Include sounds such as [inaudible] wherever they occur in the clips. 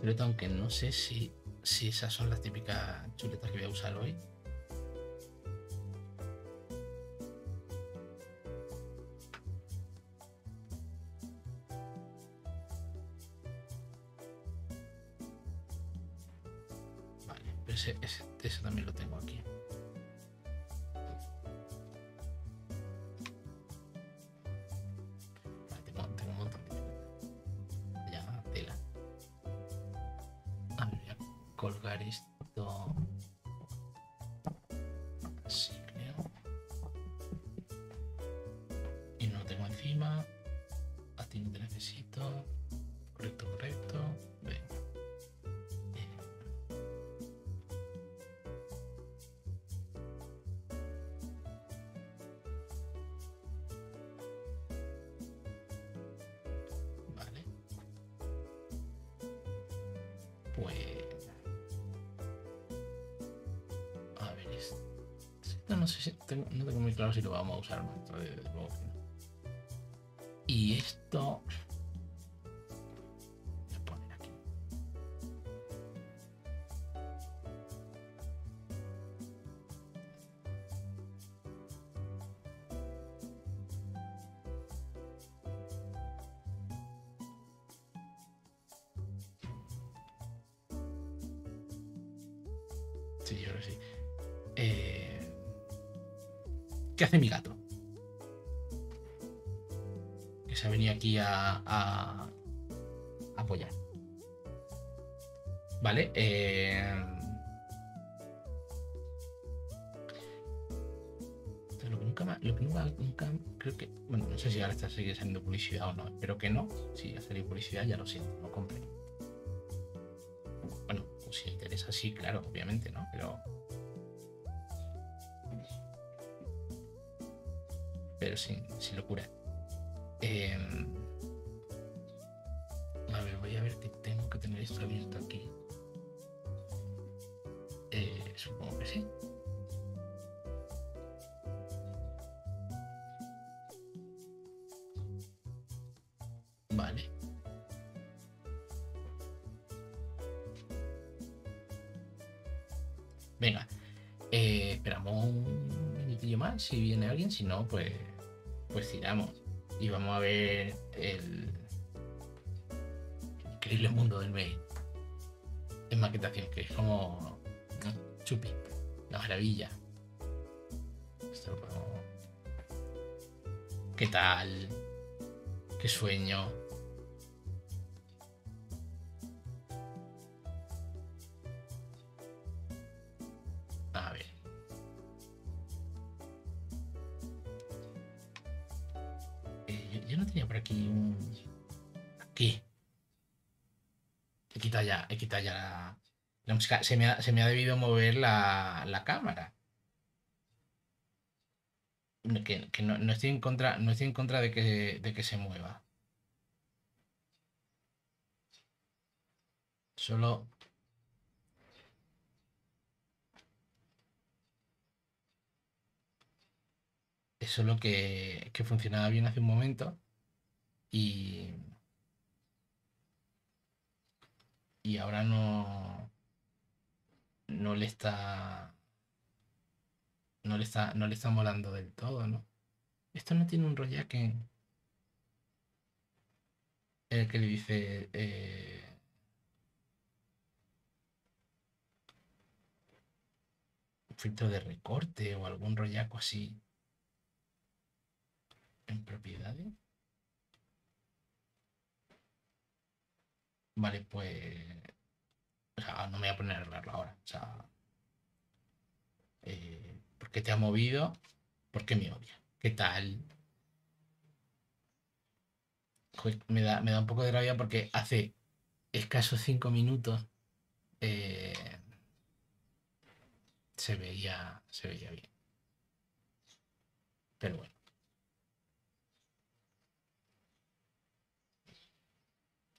Pero aunque no sé si esas son las típicas chuletas que voy a usar hoy. si lo vamos a usar nuestro mi gato. Que se ha venido aquí a, apoyar. Vale. Eh, lo que nunca, lo que nunca, creo que. Bueno, no sé si ahora está sigue saliendo publicidad o no. Espero que no. Si ha salido publicidad, ya lo siento, no compré. Bueno, pues si interesa, sí, claro, obviamente, ¿no? Pero. pero sin, locura. Em, a ver, voy a ver que tengo que tener esto abierto aquí. Eh, supongo que sí. Vale. Venga, eh, esperamos un minutillo más si viene alguien, si no, pues pues tiramos y vamos a ver el, increíble mundo del mail en maquetación, que es como Chupi, la maravilla. ¿Qué tal? ¿Qué sueño? ya la, música, se me, ha, se me ha debido mover la, la cámara. Que, no, estoy en contra, no estoy en contra de que, de que se mueva. Solo es solo que, que, funcionaba bien hace un momento y, y ahora no, no le está no le está no le está molando del todo, ¿no? Esto no tiene un rollaque que el que le dice eh, filtro de recorte o algún rollaco así en propiedades. Vale, pues. O sea, no me voy a poner a arreglarlo ahora. O sea. Eh, ¿Por qué te ha movido? ¿Por qué me odia? ¿Qué tal? me, da, un poco de rabia porque hace escasos cinco minutos eh, se veía se veía bien pero bueno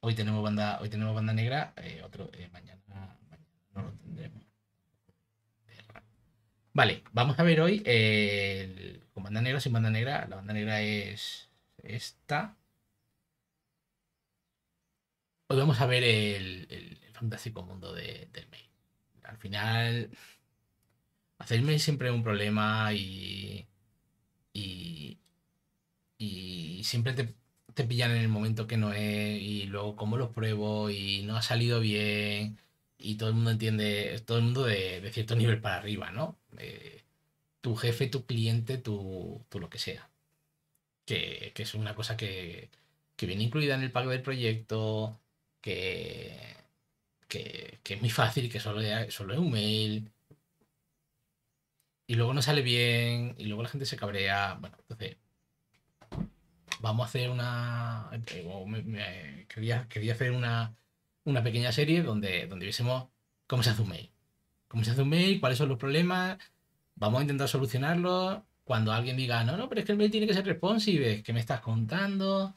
Hoy tenemos banda, hoy tenemos banda negra, eh, otro, eh, mañana, no lo tendremos. Vale, vamos a ver hoy el, con banda negra, sin banda negra. La banda negra es esta. Hoy vamos a ver el, fantástico mundo de, del mail. Al final, hacer mail siempre es un problema y, y, y siempre te te pillan en el momento que no es y luego cómo los pruebo y no ha salido bien y todo el mundo entiende, todo el mundo de, cierto [laughs] nivel para arriba, ¿no? Eh, tu jefe, tu cliente, tu, lo que sea. Que, es una cosa que, viene incluida en el pago del proyecto, que, que, es muy fácil, que solo, solo es un mail. Y luego no sale bien, y luego la gente se cabrea. Bueno, entonces vamos a hacer una... Eh, quería, quería hacer una, pequeña serie donde, donde viésemos cómo se hace un mail. Cómo se hace un mail, cuáles son los problemas, vamos a intentar solucionarlo Cuando alguien diga, no, no, pero es que el mail tiene que ser responsive, ¿qué me estás contando?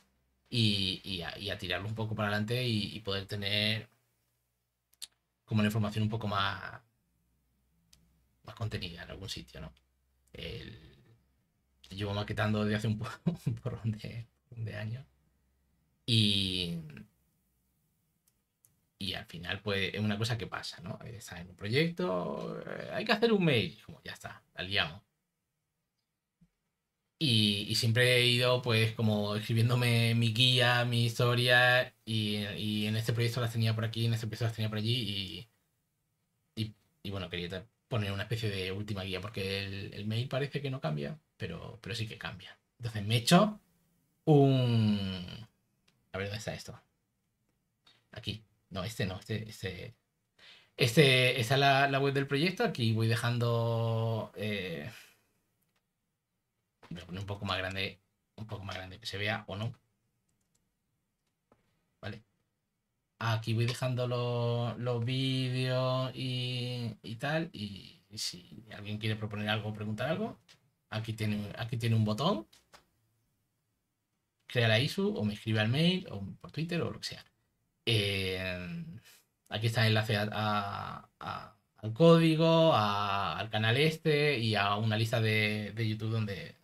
Y, a, tirarlo un poco para adelante y, poder tener como la información un poco más, más contenida en algún sitio, ¿no? El, llevo maquetando desde hace un, [laughs] un porrón de, de años. Y, al final, pues, es una cosa que pasa, ¿no? está en un proyecto, eh, hay que hacer un mail, como ya está, la liamos. Y, siempre he ido, pues, como escribiéndome mi guía, mi historia, y, en este proyecto las tenía por aquí, en este proyecto las tenía por allí, y, y bueno, quería poner una especie de última guía, porque el, mail parece que no cambia, pero, pero sí que cambia. Entonces me he hecho un... A ver, ¿dónde está esto? Aquí. No, este no, este... este... Este, esta es la, web del proyecto. Aquí voy dejando. Eh, un poco más grande. Un poco más grande que se vea o no. Vale. Aquí voy dejando los, vídeos y, tal. Y, si alguien quiere proponer algo o preguntar algo, aquí tiene, aquí tiene un botón. Crea la ISU o me escribe al mail o por Twitter o lo que sea. Eh, aquí está el enlace al código, al canal este y a una lista de, YouTube donde,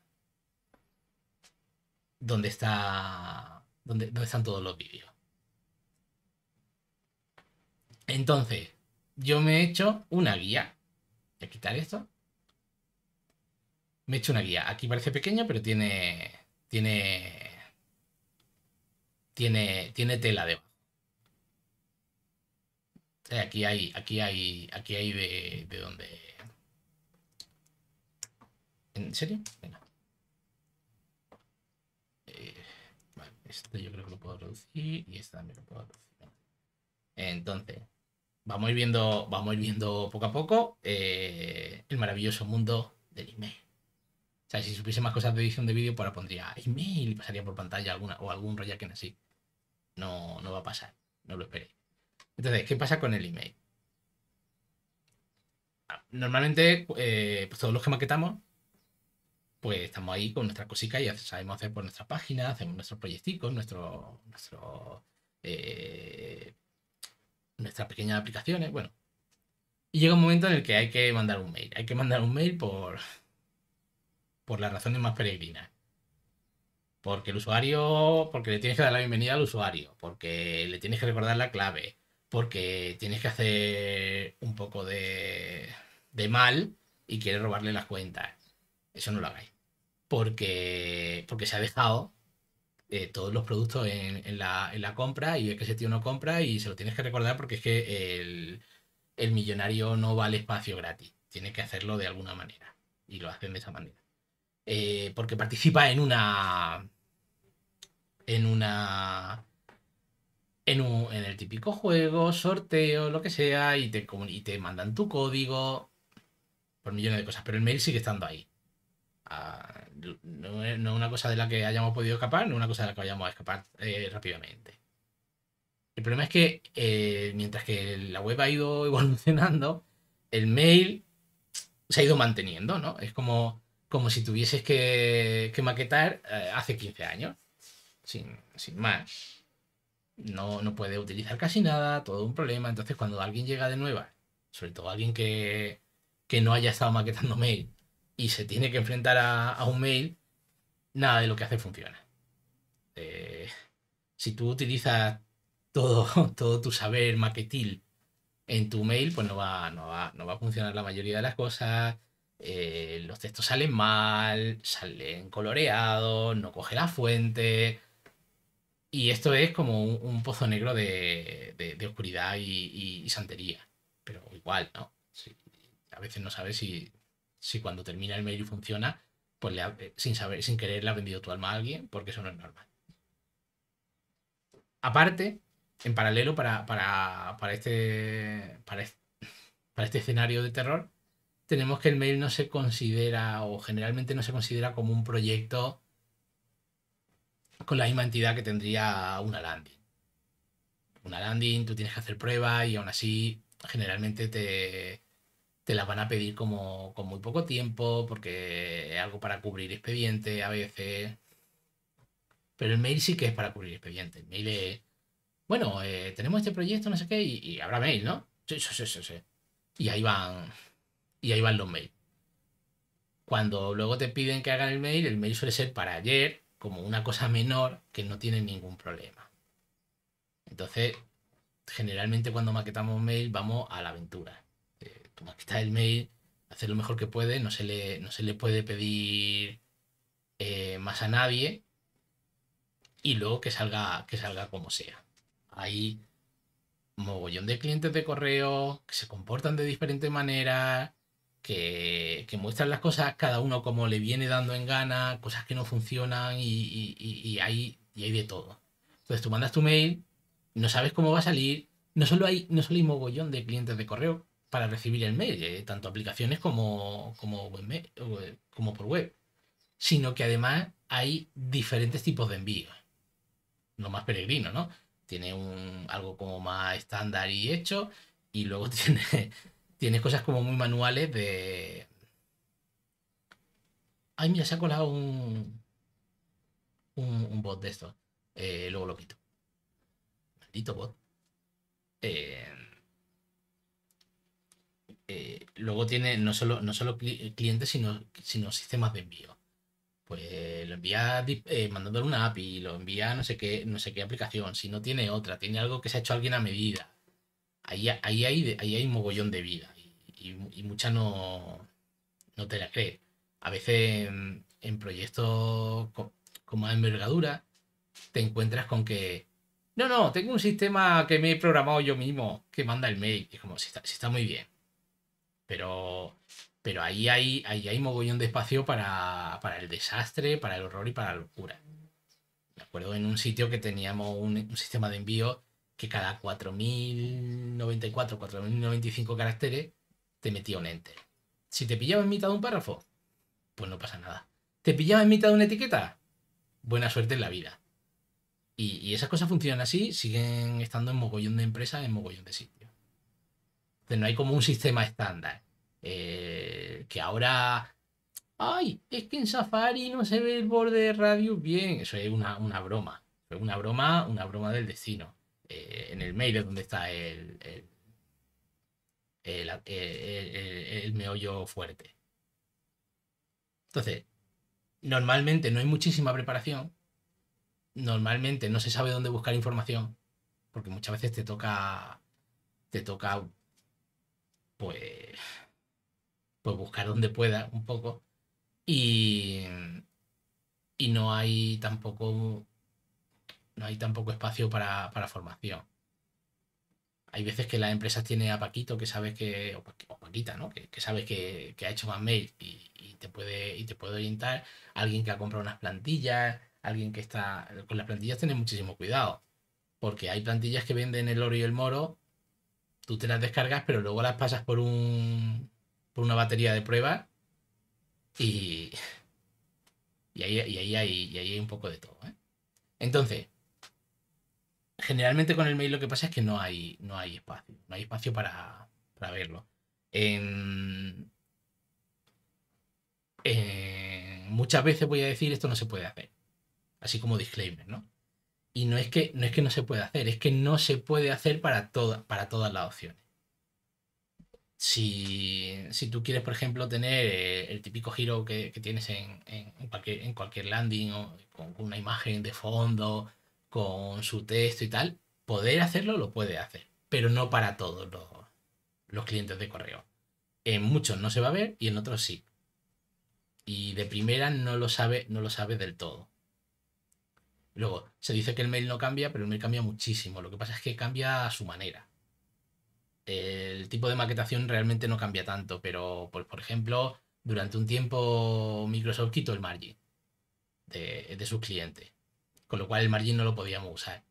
donde, está, donde están todos los vídeos. Entonces, yo me he hecho una guía. Voy a quitar esto. Me he hecho una guía. Aquí parece pequeña, pero tiene. Tiene. Tiene. Tiene tela debajo. Eh, aquí hay. Aquí hay. Aquí hay de. de donde. ¿En serio? Venga. Eh, esto yo creo que lo puedo reducir. Y esta también lo puedo reducir. Entonces vamos a ir viendo, vamos viendo poco a poco eh, el maravilloso mundo del email. O sea, si supiese más cosas de edición de vídeo, pues ahora pondría email y pasaría por pantalla alguna o algún en así. No, no va a pasar, no lo esperéis. Entonces, ¿qué pasa con el email? Normalmente, eh, pues todos los que maquetamos, pues estamos ahí con nuestra cositas y sabemos hacer por nuestra página, hacemos nuestros proyecticos, nuestro, eh, nuestras pequeñas aplicaciones, bueno. Y llega un momento en el que hay que mandar un mail. Hay que mandar un mail por, por las razones más peregrinas. Porque el usuario, porque le tienes que dar la bienvenida al usuario, porque le tienes que recordar la clave, porque tienes que hacer un poco de, de mal y quieres robarle las cuentas. Eso no lo hagáis. Porque, porque se ha dejado eh, todos los productos en, la, compra y es que ese tío no compra y se lo tienes que recordar porque es que el, millonario no vale espacio gratis. tiene que hacerlo de alguna manera. Y lo hacen de esa manera. Eh, porque participa en una. En una. En, un, en el típico juego, sorteo, lo que sea, y te, y te mandan tu código por millones de cosas, pero el mail sigue estando ahí no es una cosa de la que hayamos podido escapar, no es una cosa de la que vayamos a escapar eh, rápidamente. El problema es que eh, mientras que la web ha ido [laughs] evolucionando, el mail se ha ido manteniendo, ¿no? Es como, como si tuvieses que, maquetar eh, hace 15 años, sin, sin más. No, no puede utilizar casi nada, todo un problema. Entonces, cuando alguien llega de nueva, sobre todo alguien que, que no haya estado maquetando mail, y se tiene que enfrentar a, un mail, nada de lo que hace funciona. Eh, si tú utilizas todo, [laughs] todo tu saber maquetil en tu mail, pues no va, no va, no a funcionar la mayoría de las cosas. Eh, los textos salen mal, salen coloreados, no coge la fuente. Y esto es como un, pozo negro de, de, oscuridad y, santería. Pero igual, ¿no? a veces no sabes si, si cuando termina el mail y funciona, pues eh, sin saber, sin querer, le ha vendido tu alma a alguien, porque eso no es normal. Aparte, en paralelo, para, este, para, para este escenario de terror, tenemos que el mail no se considera, o generalmente no se considera como un proyecto con la misma entidad que tendría una landing. Una landing, tú tienes que hacer pruebas y aún así generalmente te, te las van a pedir como con muy poco tiempo, porque es algo para cubrir expediente a veces. Pero el mail sí que es para cubrir expediente. El mail es, bueno, eh, tenemos este proyecto, no sé qué, y, habrá mail, ¿no? Sí, sí, sí, sí, sí. Y ahí van, y ahí van los mails. Cuando luego te piden que hagan el mail, el mail suele ser para ayer, como una cosa menor que no tiene ningún problema. Entonces, generalmente cuando maquetamos mail vamos a la aventura aquí está el mail, hace lo mejor que puede, no se le, no se le puede pedir eh, más a nadie y luego que salga, que salga como sea. Hay mogollón de clientes de correo que se comportan de diferente manera que, muestran las cosas cada uno como le viene dando en gana, cosas que no funcionan y, y, y, hay, de todo. Entonces tú mandas tu mail, no sabes cómo va a salir, no solo hay, no solo hay mogollón de clientes de correo, para recibir el mail, eh, tanto aplicaciones como, como, como por web, sino que además hay diferentes tipos de envíos. Lo más peregrino, ¿no? Tiene un, algo como más estándar y hecho, y luego [laughs] tiene, tiene cosas como muy manuales de... Ay, mira, se ha colado un, un, bot de esto eh, luego lo quito. Maldito bot. Eh, eh, luego tiene no solo, no solo eh, clientes, sino, sino sistemas de envío. Pues lo envía eh, mandándole una API, lo envía no sé qué, no sé qué aplicación, si no tiene otra, tiene algo que se ha hecho alguien a medida. Ahí, ahí, hay, un mogollón de vida y, mucha no, no te la cree A veces en, proyectos como envergadura te encuentras con que no, no, tengo un sistema que me he programado yo mismo que manda el mail. Y como, si si está muy bien. Pero, ahí, hay, ahí hay mogollón de espacio para, el desastre, para el horror y para la locura. Me acuerdo en un sitio que teníamos un, sistema de envío que cada 4.094, 4.095 caracteres te metía un enter. Si te pillaba en mitad de un párrafo, pues no pasa nada. ¿Te pillaba en mitad de una etiqueta? Buena suerte en la vida. Y, y esas cosas funcionan así, siguen estando en mogollón de empresas, en mogollón de sitios no hay como un sistema estándar. Eh, que ahora, ay, es que en Safari no se ve el borde de radio bien. Eso es una, broma. una broma, una broma del destino. Eh, en el mail es donde está el, el, el meollo fuerte. Entonces, normalmente no hay muchísima preparación, normalmente no se sabe dónde buscar información, porque muchas veces te toca, te toca pues, pues buscar donde pueda un poco. Y, y no hay tampoco no hay tampoco espacio para, formación. Hay veces que las empresas tienen a Paquito que sabes que, o, Paquita, ¿no? Que, que sabes que, ha hecho más mail y, te puede, y te orientar. Alguien que ha comprado unas plantillas, alguien que está. Con las plantillas tiene muchísimo cuidado. Porque hay plantillas que venden el oro y el moro tú te las descargas, pero luego las pasas por un por una batería de prueba y, y, ahí, hay, un poco de todo. ¿eh? Entonces, generalmente con el mail lo que pasa es que no hay, no hay espacio, no hay espacio para, verlo. muchas veces voy a decir esto no se puede hacer, así como disclaimer, ¿no? Y no es que no, es que no se puede hacer, es que no se puede hacer para, toda, para todas las opciones. Si, tú quieres, por ejemplo, tener eh, el típico giro que, tienes en, en, cualquier, landing, o con, una imagen de fondo, con su texto y tal, poder hacerlo lo puede hacer, pero no para todos los, los clientes de correo. En muchos no se va a ver y en otros sí. Y de primera no lo sabe, no lo sabe del todo. Luego, se dice que el mail no cambia, pero el mail cambia muchísimo. Lo que pasa es que cambia a su manera. El tipo de maquetación realmente no cambia tanto, pero, pues, por ejemplo, durante un tiempo Microsoft quitó el margin de, sus clientes, con lo cual el margin no lo podíamos usar.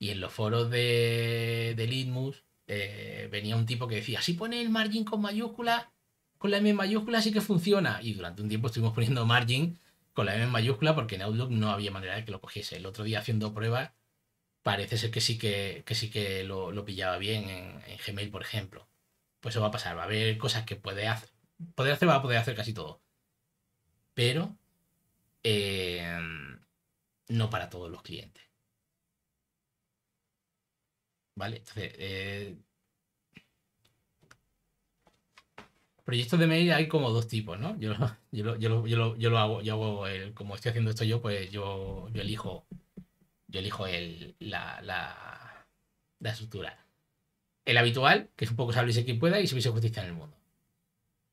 Y en los foros de, de Litmus eh, venía un tipo que decía, si pone el margin con mayúscula, con la M mayúscula sí que funciona. Y durante un tiempo estuvimos poniendo margin con la M mayúscula porque en Outlook no había manera de que lo cogiese. El otro día haciendo pruebas parece ser que sí que, sí que lo, pillaba bien en, Gmail, por ejemplo. Pues eso va a pasar, va a haber cosas que puede hacer. Poder hacer va a poder hacer casi todo. Pero em, no para todos los clientes. ¿Vale? Entonces, eh, proyectos de mail hay como dos tipos, ¿no? Yo, lo, hago, yo hago como estoy haciendo esto yo, pues yo, yo elijo, yo elijo el, la, estructura. El habitual, que es un poco sé quién pueda y subirse justicia en el mundo.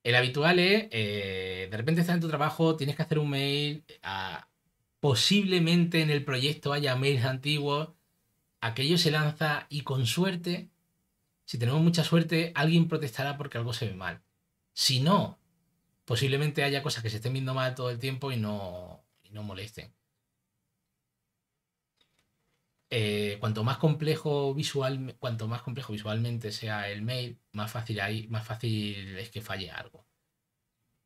El habitual es, eh, de repente estás en tu trabajo, tienes que hacer un mail, posiblemente en el proyecto haya mails antiguos, aquello se lanza y con suerte, si tenemos mucha suerte, alguien protestará porque algo se ve mal. Si no, posiblemente haya cosas que se estén viendo mal todo el tiempo y no, molesten. Eh, cuanto más complejo visual, cuanto más complejo visualmente sea el mail, más fácil hay, más fácil es que falle algo.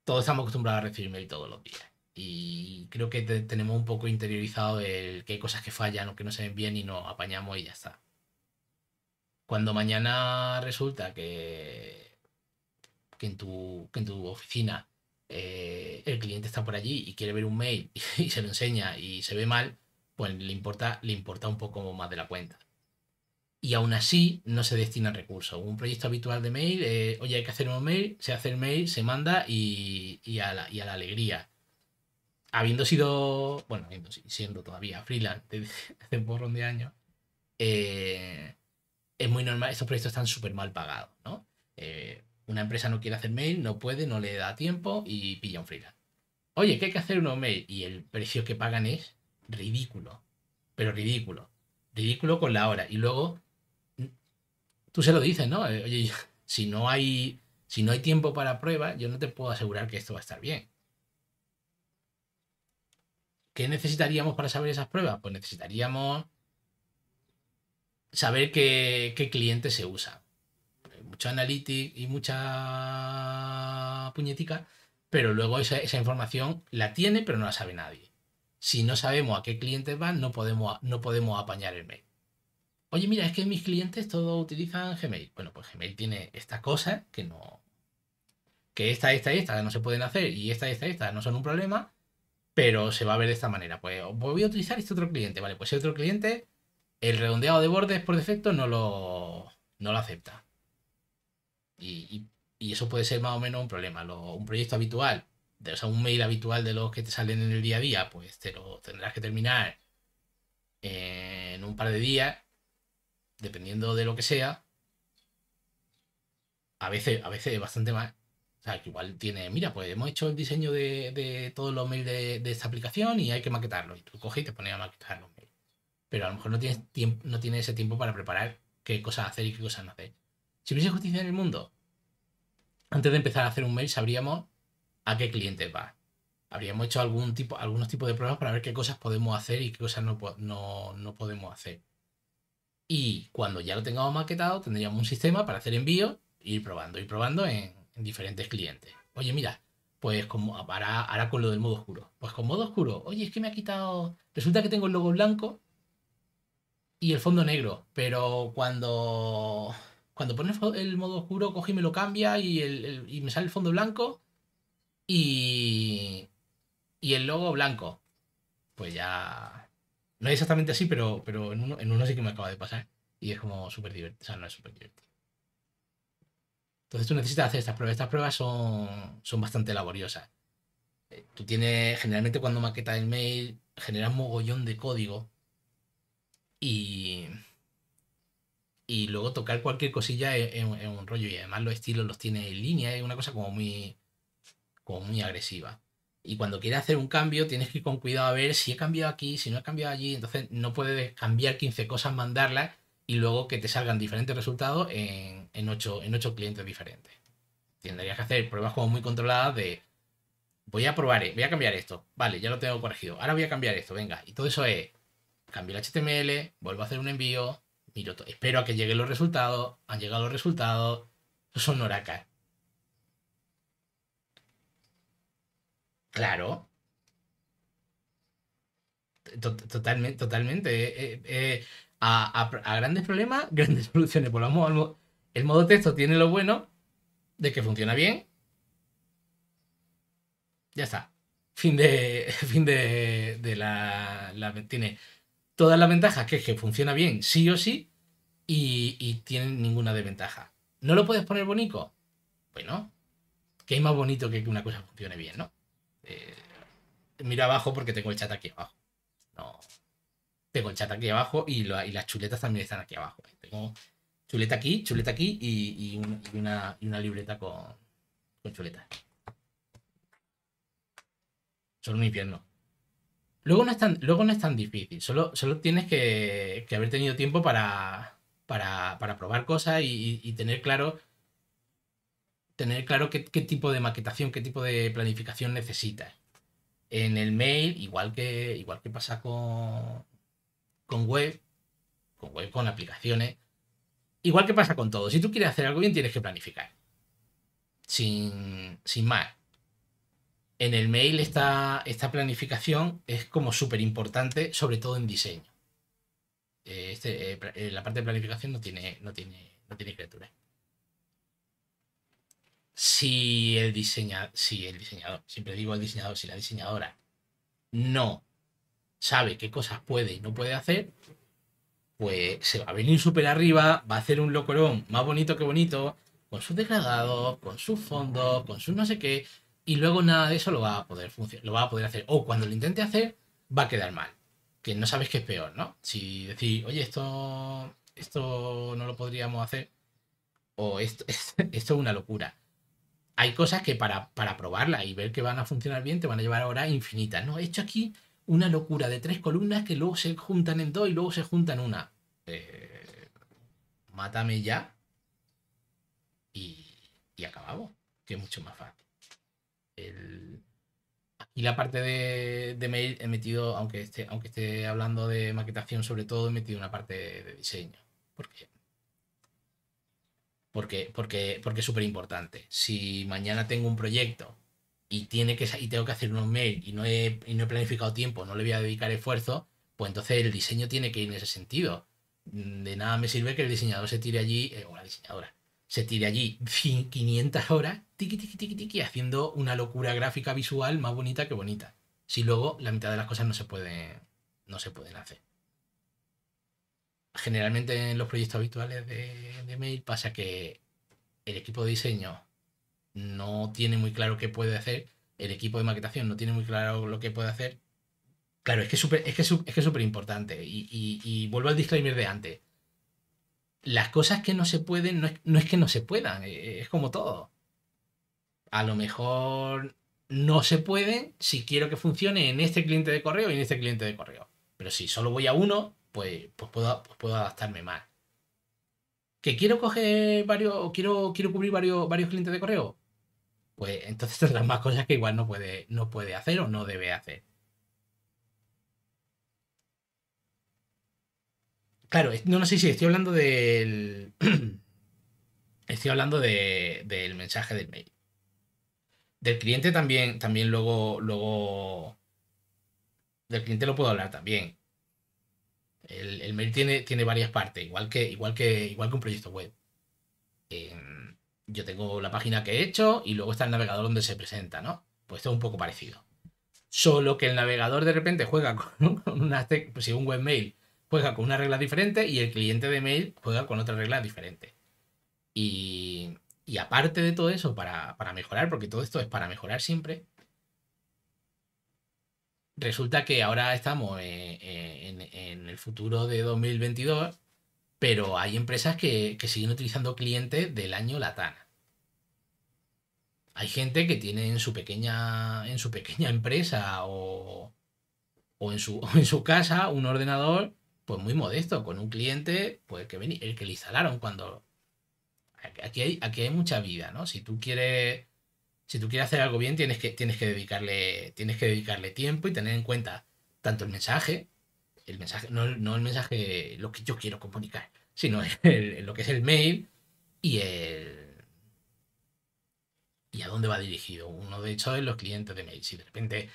Todos estamos acostumbrados a recibir mail todos los días. Y creo que tenemos un poco interiorizado el que hay cosas que fallan o que no se ven bien y nos apañamos y ya está. Cuando mañana resulta que que en tu, oficina eh, el cliente está por allí y quiere ver un mail [laughs] y, se lo enseña y se ve mal, pues le importa, le importa un poco más de la cuenta. Y aún así no se destina recursos. Un proyecto habitual de mail, eh, oye, hay que hacer un mail, se hace el mail, se manda y, a, la, y a la alegría. Habiendo sido, bueno, siendo todavía freelance hace [laughs] un porrón de años, eh, es muy normal, estos proyectos están súper mal pagados, ¿no? Una empresa no quiere hacer mail, no puede, no le da tiempo y pilla un freelance. Oye, ¿qué hay que hacer un mail y el precio que pagan es ridículo, pero ridículo, ridículo con la hora. Y luego mm, tú se lo dices, ¿no? Eh, oye, [laughs] si no hay, si no hay tiempo para pruebas, yo no te puedo asegurar que esto va a estar bien. ¿Qué necesitaríamos para saber esas pruebas? Pues necesitaríamos saber qué cliente se usa mucho analytics y mucha puñetica, pero luego esa, información la tiene, pero no la sabe nadie. Si no sabemos a qué clientes van, no podemos, no podemos apañar el mail. Oye, mira, es que mis clientes todos utilizan Gmail. Bueno, pues Gmail tiene estas cosas que no. Que esta, esta y esta no se pueden hacer y esta, esta y esta no son un problema, pero se va a ver de esta manera. Pues voy a utilizar este otro cliente. Vale, pues ese otro cliente, el redondeado de bordes por defecto no lo, no lo acepta. Y, eso puede ser más o menos un problema. un proyecto habitual, o sea, un mail habitual de los que te salen en el día a día, pues te lo tendrás que terminar en un par de días, dependiendo de lo que sea. A veces, a veces bastante más. O sea, que igual tiene, mira, pues hemos hecho el diseño de, todos los mails de, de, esta aplicación y hay que maquetarlo. Y tú coges y te pones a maquetar los mails. Pero a lo mejor no tienes, tiempo, no tienes ese tiempo para preparar qué cosas hacer y qué cosas no hacer. Si hubiese justicia en el mundo, antes de empezar a hacer un mail sabríamos a qué cliente va. Habríamos hecho algún tipo, algunos tipos de pruebas para ver qué cosas podemos hacer y qué cosas no, podemos hacer. Y cuando ya lo tengamos maquetado, tendríamos un sistema para hacer envíos e ir probando, y probando en, diferentes clientes. Oye, mira, pues como ahora, con lo del modo oscuro. Pues con modo oscuro, oye, es que me ha quitado. Resulta que tengo el logo blanco y el fondo negro, pero cuando cuando pones el, modo oscuro, coge y me lo cambia y, me sale el fondo blanco y, y el logo blanco. Pues ya. No es exactamente así, pero, pero en, uno, sí que me acaba de pasar. Y es como súper divertido. O sea, no es súper divertido. Entonces tú necesitas hacer estas pruebas. Estas pruebas son, son bastante laboriosas. Eh, tú tienes, generalmente cuando maquetas el mail, generas mogollón de código y y luego tocar cualquier cosilla es, un rollo. Y además los estilos los tiene en línea, es una cosa como muy, como muy agresiva. Y cuando quieres hacer un cambio, tienes que ir con cuidado a ver si he cambiado aquí, si no he cambiado allí. Entonces no puedes cambiar 15 cosas, mandarlas y luego que te salgan diferentes resultados en, en, en 8 clientes diferentes. Tendrías que hacer pruebas como muy controladas de voy a probar, voy a cambiar esto. Vale, ya lo tengo corregido. Ahora voy a cambiar esto, venga. Y todo eso es cambio el HTML, vuelvo a hacer un envío, Espero a que lleguen los resultados. Han llegado los resultados. Son oracas. Claro. Totalmente, totalmente. Eh, eh, eh, a, grandes problemas, [laughs] grandes soluciones. Por lo menos el modo texto tiene lo bueno de que funciona bien. Ya está. Fin de. [laughs] Fin de, de la, la. Tiene Todas las ventajas que es que funciona bien sí o sí y, y tienen ninguna desventaja. ¿No lo puedes poner bonito? Bueno, ¿qué es más bonito que que una cosa funcione bien, ¿no? Eh, mira abajo porque tengo el chat aquí abajo. No. Tengo el chat aquí abajo y, las chuletas también están aquí abajo. ¿eh? Tengo chuleta aquí, chuleta aquí y, una, libreta con, con chuletas. Solo un pierno. Luego no es tan, luego no difícil, solo, solo tienes que, haber tenido tiempo para, para, probar cosas y, tener claro tener claro qué, tipo de maquetación, qué tipo de planificación necesitas. En el mail, igual que, igual que pasa con, con web, con web, con aplicaciones, igual que pasa con todo. Si tú quieres hacer algo bien, tienes que planificar. sin más en el mail esta, esta planificación es como súper importante, sobre todo en diseño. Eh, este, eh, eh, la parte de planificación no tiene, no tiene, no tiene criatura. Si el, diseña, si el diseñador, siempre digo el diseñador, si la diseñadora no sabe qué cosas puede y no puede hacer, pues se va a venir súper arriba, va a hacer un locorón más bonito que bonito, con sus degradados, con sus fondos, con sus no sé qué, y luego nada de eso lo va a poder lo va a poder hacer. O cuando lo intente hacer, va a quedar mal. Que no sabes qué es peor, ¿no? Si decís, oye, esto, esto no lo podríamos hacer, o esto, [laughs] esto es una locura. Hay cosas que para, para y ver que van a funcionar bien te van a llevar ahora horas infinitas. No, he hecho aquí una locura de tres columnas que luego se juntan en dos y luego se juntan una. Eh, mátame ya y, y acabamos, que es mucho más fácil el, aquí la parte de, mail he metido, aunque esté, aunque esté hablando de maquetación sobre todo, he metido una parte de, diseño. Porque porque, porque, porque es súper importante. Si mañana tengo un proyecto y, tiene que, y tengo que hacer unos mail y no, he, planificado tiempo, no le voy a dedicar esfuerzo, pues entonces el diseño tiene que ir en ese sentido. De nada me sirve que el diseñador se tire allí, eh, o la diseñadora, se tire allí 500 [laughs] horas tiki tiki tiki tiki haciendo una locura gráfica visual más bonita que bonita. Si luego la mitad de las cosas no se, puede, no se pueden hacer. Generalmente en los proyectos habituales de, mail pasa que el equipo de diseño no tiene muy claro qué puede hacer, el equipo de maquetación no tiene muy claro lo que puede hacer. Claro, es que es súper que es importante. Y, y, y, vuelvo al disclaimer de antes. Las cosas que no se pueden no es que no se puedan, eh, es como todo a lo mejor no se puede si quiero que funcione en este cliente de correo y en este cliente de correo. Pero si solo voy a uno, pues, pues, puedo, pues puedo adaptarme más. ¿Que quiero coger varios, quiero, quiero cubrir varios, varios clientes de correo? Pues entonces las [laughs] más cosas que igual no puede, no puede hacer o no debe hacer. Claro, no, no sé si estoy hablando del. [clears throat] estoy hablando del mensaje del mail. Del cliente también, también luego, luego. Del cliente lo puedo hablar también. El, mail tiene, tiene varias partes, igual que, igual que, igual que un proyecto web. Em, yo tengo la página que he hecho y luego está el navegador donde se presenta, ¿no? Pues esto es un poco parecido. Solo que el navegador de repente juega con, [laughs] una. Pues si un webmail juega con una regla diferente y el cliente de mail juega con otra regla diferente. Y y aparte de todo eso, para, mejorar, porque todo esto es para mejorar siempre, resulta que ahora estamos eh, eh, en, el futuro de 2022, pero hay empresas que, siguen utilizando clientes del año Latana. Hay gente que tiene en su pequeña, en su pequeña empresa o, en su, [laughs] en su casa un ordenador pues muy modesto, con un cliente pues que el que le instalaron cuando, aquí hay, mucha vida, ¿no? Si tú quieres, si tú quieres hacer algo bien, tienes que, dedicarle, tienes que dedicarle tiempo y tener en cuenta tanto el mensaje, el mensaje, no, el mensaje, lo que yo quiero comunicar, sino lo que es el mail y el y a dónde va dirigido. Uno de hecho es los clientes de mail. Si de repente,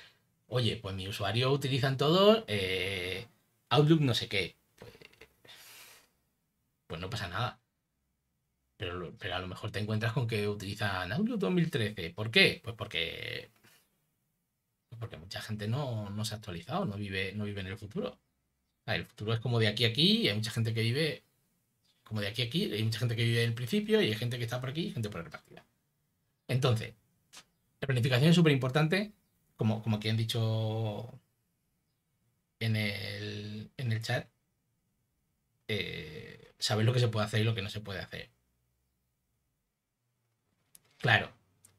oye, pues mi usuario utilizan todo eh, Outlook no sé qué, pues, pues no pasa nada pero, a lo mejor te encuentras con que utiliza Outlook 2013. ¿Por qué? Pues porque, pues porque mucha gente no, se ha actualizado, no vive, no vive en el futuro. El futuro es como de aquí a aquí, y hay mucha gente que vive como de aquí a aquí, hay mucha gente que vive en el principio y hay gente que está por aquí y gente por la repartida. Entonces, la planificación es súper importante, como, como aquí han dicho en el, chat, eh, saber lo que se puede hacer y lo que no se puede hacer. Claro.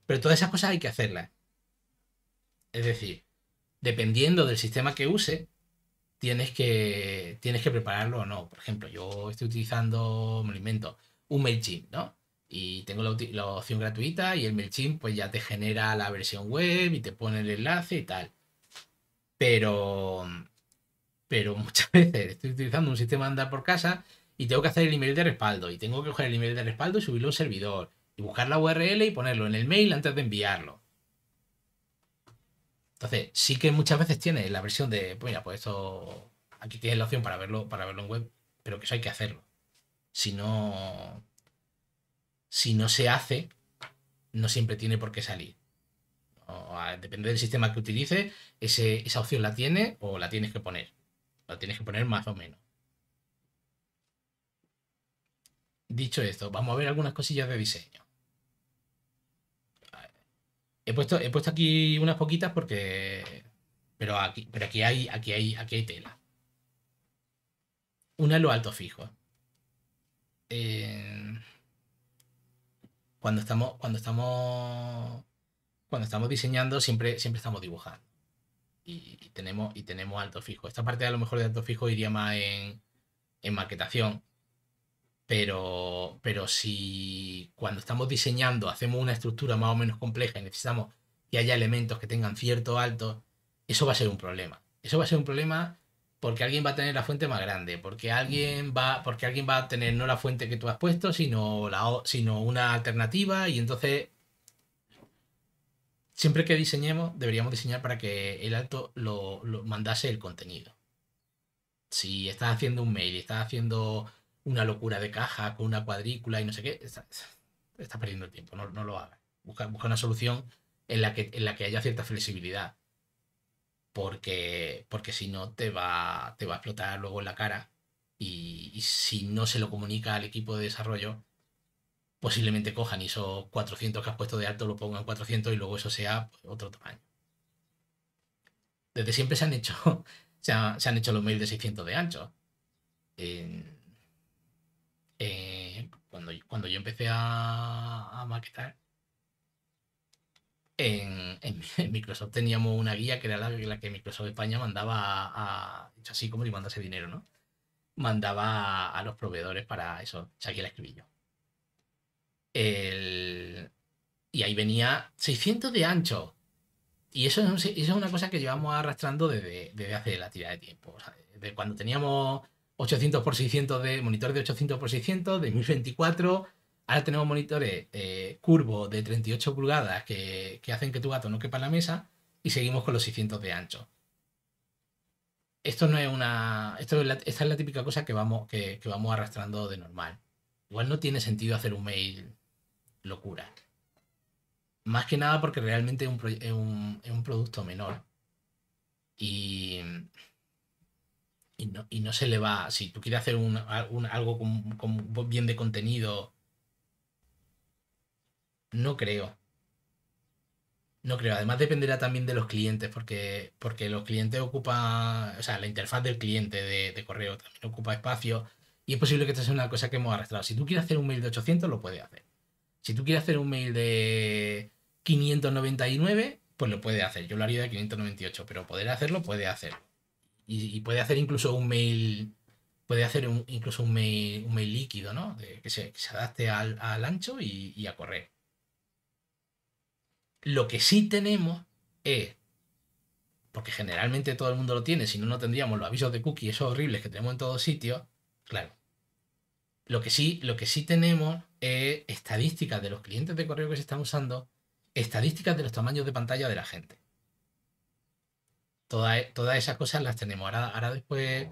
Pero todas esas cosas hay que hacerlas. Es decir, dependiendo del sistema que use, tienes que, tienes que prepararlo o no. Por ejemplo, yo estoy utilizando, me lo invento, un MailChimp, ¿no? Y tengo la, opción gratuita y el MailChimp pues ya te genera la versión web y te pone el enlace y tal. Pero, pero muchas [laughs] veces estoy utilizando un sistema de andar por casa y tengo que hacer el email de respaldo y tengo que coger el email de respaldo y subirlo a un servidor y buscar la URL y ponerlo en el mail antes de enviarlo. Entonces, sí que muchas veces tiene la versión de, pues mira, pues esto, aquí tienes la opción para verlo, para verlo en web, pero que eso hay que hacerlo. Si no, si no se hace, no siempre tiene por qué salir. depende del sistema que utilices, esa opción la tiene o la tienes que poner. La tienes que poner más o menos. Dicho esto, vamos a ver algunas cosillas de diseño. He puesto, he puesto aquí unas poquitas porque. Pero aquí, pero aquí hay, aquí hay, aquí tela. Una es lo alto fijo. Eh, cuando estamos. Cuando estamos. Cuando estamos diseñando, siempre, siempre estamos dibujando. Y, tenemos, y tenemos alto fijo. Esta parte a lo mejor de alto fijo iría más en, en maquetación pero, pero si cuando estamos diseñando hacemos una estructura más o menos compleja y necesitamos que haya elementos que tengan cierto alto, eso va a ser un problema. Eso va a ser un problema porque alguien va a tener la fuente más grande, porque alguien mm. va, porque alguien va a tener no la fuente que tú has puesto, sino, la, sino una alternativa y entonces siempre que diseñemos deberíamos diseñar para que el alto lo, lo mandase el contenido. Si estás haciendo un mail y estás haciendo una locura de caja con una cuadrícula y no sé qué, está, perdiendo el tiempo, no, lo hagas. Busca, una solución en la, que, en la que haya cierta flexibilidad. Porque, porque si no te va, te va a explotar luego en la cara y, si no se lo comunica al equipo de desarrollo, posiblemente cojan esos 400 que has puesto de alto, lo pongan 400 y luego eso sea pues, otro tamaño. Desde siempre se han hecho, [laughs] se, han hecho los mails de 600 de ancho. Eh, cuando, cuando yo empecé a, maquetar, [laughs] en, Microsoft teníamos una guía que era la, que Microsoft España mandaba a, así como mandase dinero, ¿no? Mandaba a, los proveedores para eso. ya que la escribí yo. y ahí venía 600 de ancho. Y eso, es una cosa que llevamos arrastrando desde, hace la tira de tiempo. cuando teníamos 800x600 de monitor de 800x600, de 1024. Ahora tenemos monitores eh, curvos de 38 pulgadas que, hacen que tu gato no quepa en la mesa y seguimos con los 600 de ancho. Esto no es una. esta es la típica cosa que vamos, que, vamos arrastrando de normal. Igual no tiene sentido hacer un mail locura. Más que nada porque realmente es es un producto menor. Y y no, se le va. Si tú quieres hacer un, algo bien de contenido. No creo. No creo. Además dependerá también de los clientes, porque, porque los clientes ocupan, o sea, la interfaz del cliente de, correo también ocupa espacio y es posible que esta sea una cosa que hemos arrastrado. Si tú quieres hacer un mail de 800, lo puede hacer. Si tú quieres hacer un mail de 599, pues lo puede hacer. Yo lo haría de 598, pero poder hacerlo, puede hacerlo y, puede hacer incluso un mail, puede hacer un, incluso un mail, líquido, ¿no? que, se, adapte al, ancho y, a correr. Lo que sí tenemos es, porque generalmente todo el mundo lo tiene, si no, no tendríamos los avisos de cookie, esos horribles que tenemos en todos sitios, claro. Lo que sí, lo que sí tenemos es estadísticas de los clientes de correo que se están usando, estadísticas de los tamaños de pantalla de la gente todas esas cosas las tenemos. Ahora, después,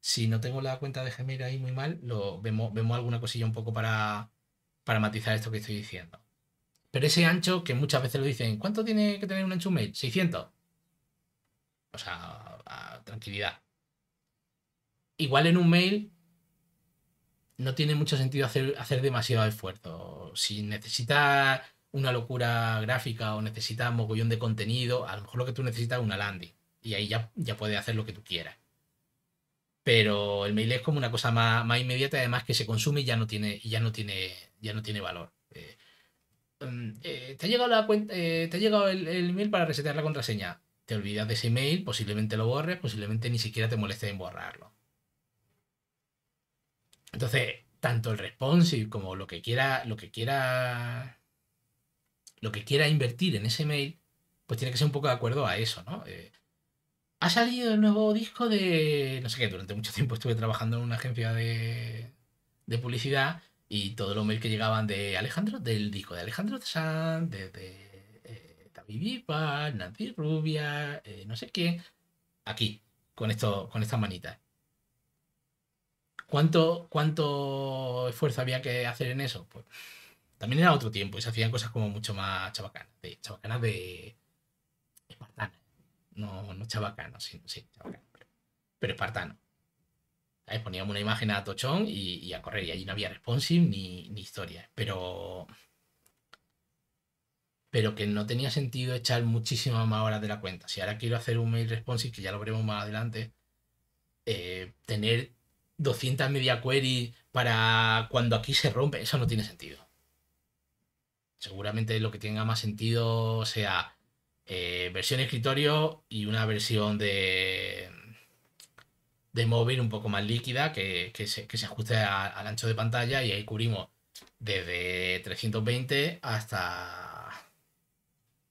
si no tengo la cuenta de Gmail ahí muy mal, vemos, alguna cosilla un poco para, matizar esto que estoy diciendo. Pero ese ancho que muchas veces lo dicen, ¿cuánto tiene que tener un ancho mail? 600. O sea, tranquilidad. Igual en un mail no tiene mucho sentido hacer, hacer demasiado esfuerzo. Si necesitas una locura gráfica o necesitas mogollón de contenido, a lo mejor lo que tú necesitas es una landing y ahí ya, ya puedes hacer lo que tú quieras. Pero el mail es como una cosa más, inmediata, además que se consume y ya no tiene, ya no tiene, ya no tiene valor. Eh, mm, eh, te ha llegado, la eh, te ha llegado el, mail para resetear la contraseña. Te olvidas de ese mail. posiblemente lo borres, posiblemente ni siquiera te moleste en borrarlo. Entonces, tanto el responsive como lo que quiera, lo que quiera, lo que quiera invertir en ese mail, pues tiene que ser un poco de acuerdo a eso, ¿no? ha salido el nuevo disco de. No sé qué, durante mucho tiempo estuve trabajando en una agencia de, publicidad y todos los mails que llegaban de Alejandro, del disco de Alejandro Sanz, de, de eh, David Nancy Rubia, eh, no sé qué, aquí, con, esto, con estas manitas. ¿Cuánto, ¿Cuánto esfuerzo había que hacer en eso? Pues también era otro tiempo y se hacían cosas como mucho más chavacanas, de, chavacanas de no, no chabacano, sí, sí, pero, espartano. Poníamos una imagen a Tochón y, a correr, y allí no había responsive ni, historia. Pero. Pero que no tenía sentido echar muchísimas más horas de la cuenta. Si ahora quiero hacer un mail responsive, que ya lo veremos más adelante, eh, tener 200 media query para cuando aquí se rompe, eso no tiene sentido. Seguramente lo que tenga más sentido sea eh, versión escritorio y una versión de, de móvil un poco más líquida que, se, ajuste al ancho de pantalla y ahí cubrimos desde 320 hasta,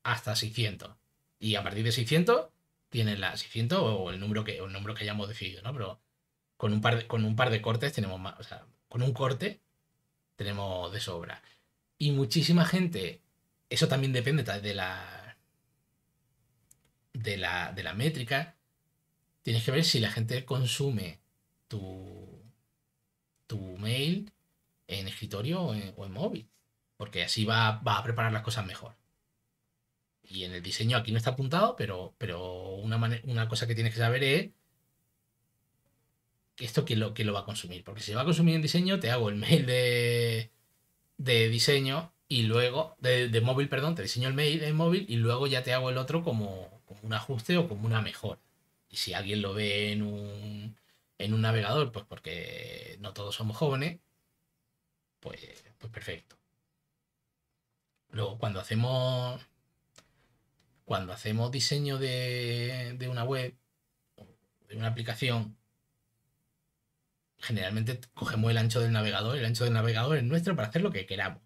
hasta 600. Y a partir de 600 tienen la 600 o el número que, el número que hayamos decidido, ¿no? Pero con un par con un par de cortes tenemos más, o sea, con un corte tenemos de sobra. Y muchísima gente, eso también depende de la de la, métrica, tienes que ver si la gente consume tu, tu mail en escritorio o en, móvil, porque así va, a preparar las cosas mejor. Y en el diseño aquí no está apuntado, pero, pero una, cosa que tienes que saber es esto que lo, que lo va a consumir. Porque si va a consumir en diseño, te hago el mail de, diseño y luego, de, de móvil, perdón, te diseño el mail en móvil y luego ya te hago el otro como, como un ajuste o como una mejor. Y si alguien lo ve en un, en un navegador, pues porque no todos somos jóvenes, pues, pues perfecto. Luego, cuando hacemos, cuando hacemos diseño de, una web, de una aplicación, generalmente cogemos el ancho del navegador. El ancho del navegador es nuestro para hacer lo que queramos.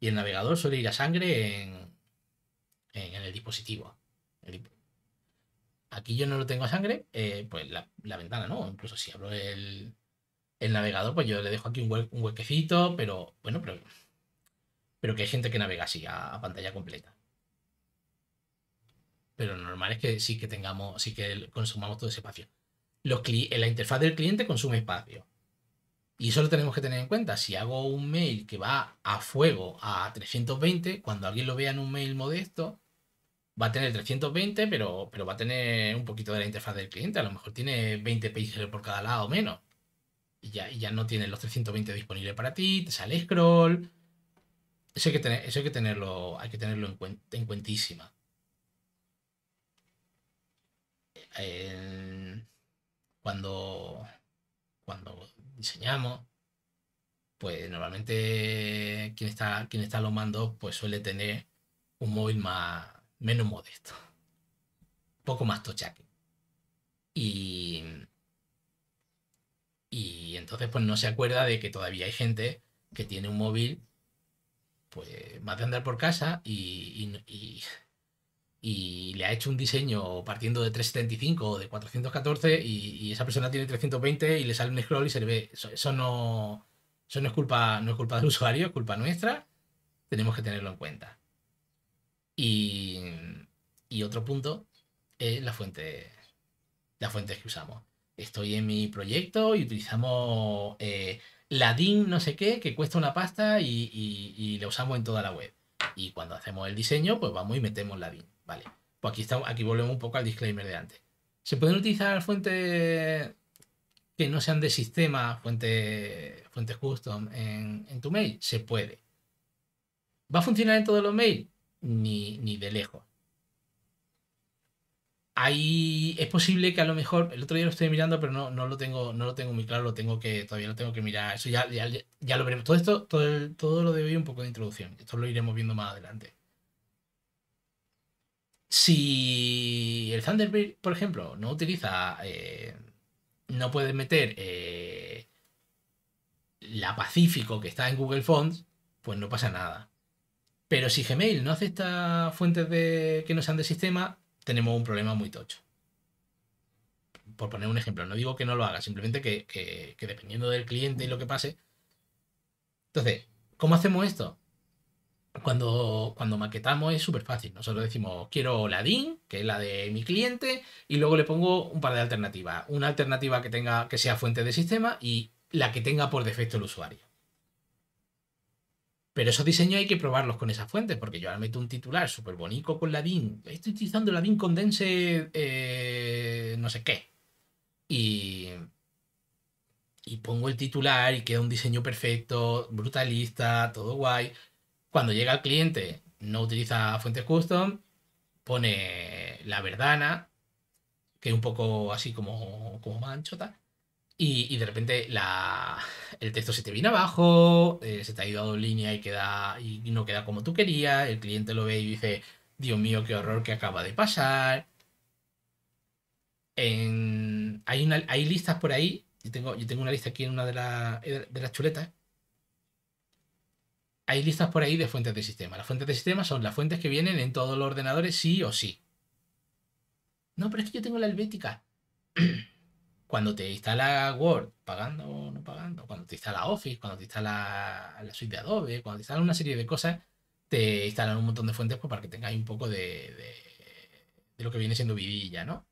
Y el navegador suele ir a sangre en, en, el dispositivo aquí yo no lo tengo a sangre, eh, pues la, ventana, ¿no? Incluso si abro el, navegador, pues yo le dejo aquí un, huequecito, pero bueno, pero, pero que hay gente que navega así a, pantalla completa. Pero lo normal es que sí que tengamos, sí que consumamos todo ese espacio. Los la interfaz del cliente consume espacio. Y eso lo tenemos que tener en cuenta. Si hago un mail que va a fuego a 320, cuando alguien lo vea en un mail modesto, va a tener 320, pero, pero va a tener un poquito de la interfaz del cliente. A lo mejor tiene 20 píxeles por cada lado o menos. Y ya, no tiene los 320 disponibles para ti, te sale scroll. Eso hay que, tener, eso hay que tenerlo, hay que tenerlo en, cuenta, en cuentísima. cuando, cuando diseñamos, pues normalmente quien está, quien está los mandos, pues suele tener un móvil más, menos modesto, poco más tochaque. Y, entonces pues no se acuerda de que todavía hay gente que tiene un móvil pues más de andar por casa y, y, le ha hecho un diseño partiendo de 375 o de 414 y, esa persona tiene 320 y le sale un scroll y se le ve. Eso, no, eso no, es culpa, no es culpa del usuario, es culpa nuestra. Tenemos que tenerlo en cuenta. Y, otro punto es eh, la fuente, las fuentes que usamos. Estoy en mi proyecto y utilizamos eh, la DIN no sé qué, que cuesta una pasta y, y, la usamos en toda la web. Y cuando hacemos el diseño, pues vamos y metemos la DIN. Vale. Pues aquí, estamos, aquí volvemos un poco al disclaimer de antes. Se pueden utilizar fuentes que no sean de sistema, fuentes, custom en tu mail. Se puede. ¿Va a funcionar en todos los mails? ni, ni de lejos. Ahí es posible que a lo mejor, el otro día lo estoy mirando, pero no, no, lo, tengo, no lo tengo muy claro, lo tengo que, todavía lo tengo que mirar. Eso ya, ya, lo veremos. Todo esto, todo, todo lo de hoy un poco de introducción. Esto lo iremos viendo más adelante. Si el Thunderbird, por ejemplo, no utiliza, eh, no puede meter eh, la Pacífico que está en Google Fonts, pues no pasa nada. Pero si Gmail no acepta fuentes de, que no sean de sistema, tenemos un problema muy tocho. Por poner un ejemplo, no digo que no lo haga, simplemente que, dependiendo del cliente y lo que pase. Entonces, ¿cómo hacemos esto? Cuando, cuando maquetamos es súper fácil. Nosotros decimos, quiero la DIN, que es la de mi cliente, y luego le pongo un par de alternativas. Una alternativa que tenga, que sea fuente de sistema y la que tenga por defecto el usuario. Pero esos diseños hay que probarlos con esas fuentes, porque yo ahora meto un titular súper bonito con la DIN. Estoy utilizando la DIN Condense eh, no sé qué. Y, y pongo el titular y queda un diseño perfecto, brutalista, todo guay. Cuando llega el cliente, no utiliza fuentes custom, pone la verdana, que es un poco así como, como manchota, y, de repente la, el texto se te viene abajo, eh, se te ha ido dos línea y, y no queda como tú querías, el cliente lo ve y dice, Dios mío, qué horror que acaba de pasar. hay, una, hay listas por ahí, yo tengo, yo tengo una lista aquí en una de, la, de las chuletas, hay listas por ahí de fuentes de sistema. Las fuentes de sistema son las fuentes que vienen en todos los ordenadores sí o sí. No, pero es que yo tengo la helvética. [clears throat] cuando te instala Word, pagando o no pagando, cuando te instala Office, cuando te instala la suite de Adobe, cuando te instala una serie de cosas, te instalan un montón de fuentes pues, para que tengáis un poco de, lo que viene siendo vidilla, ¿no?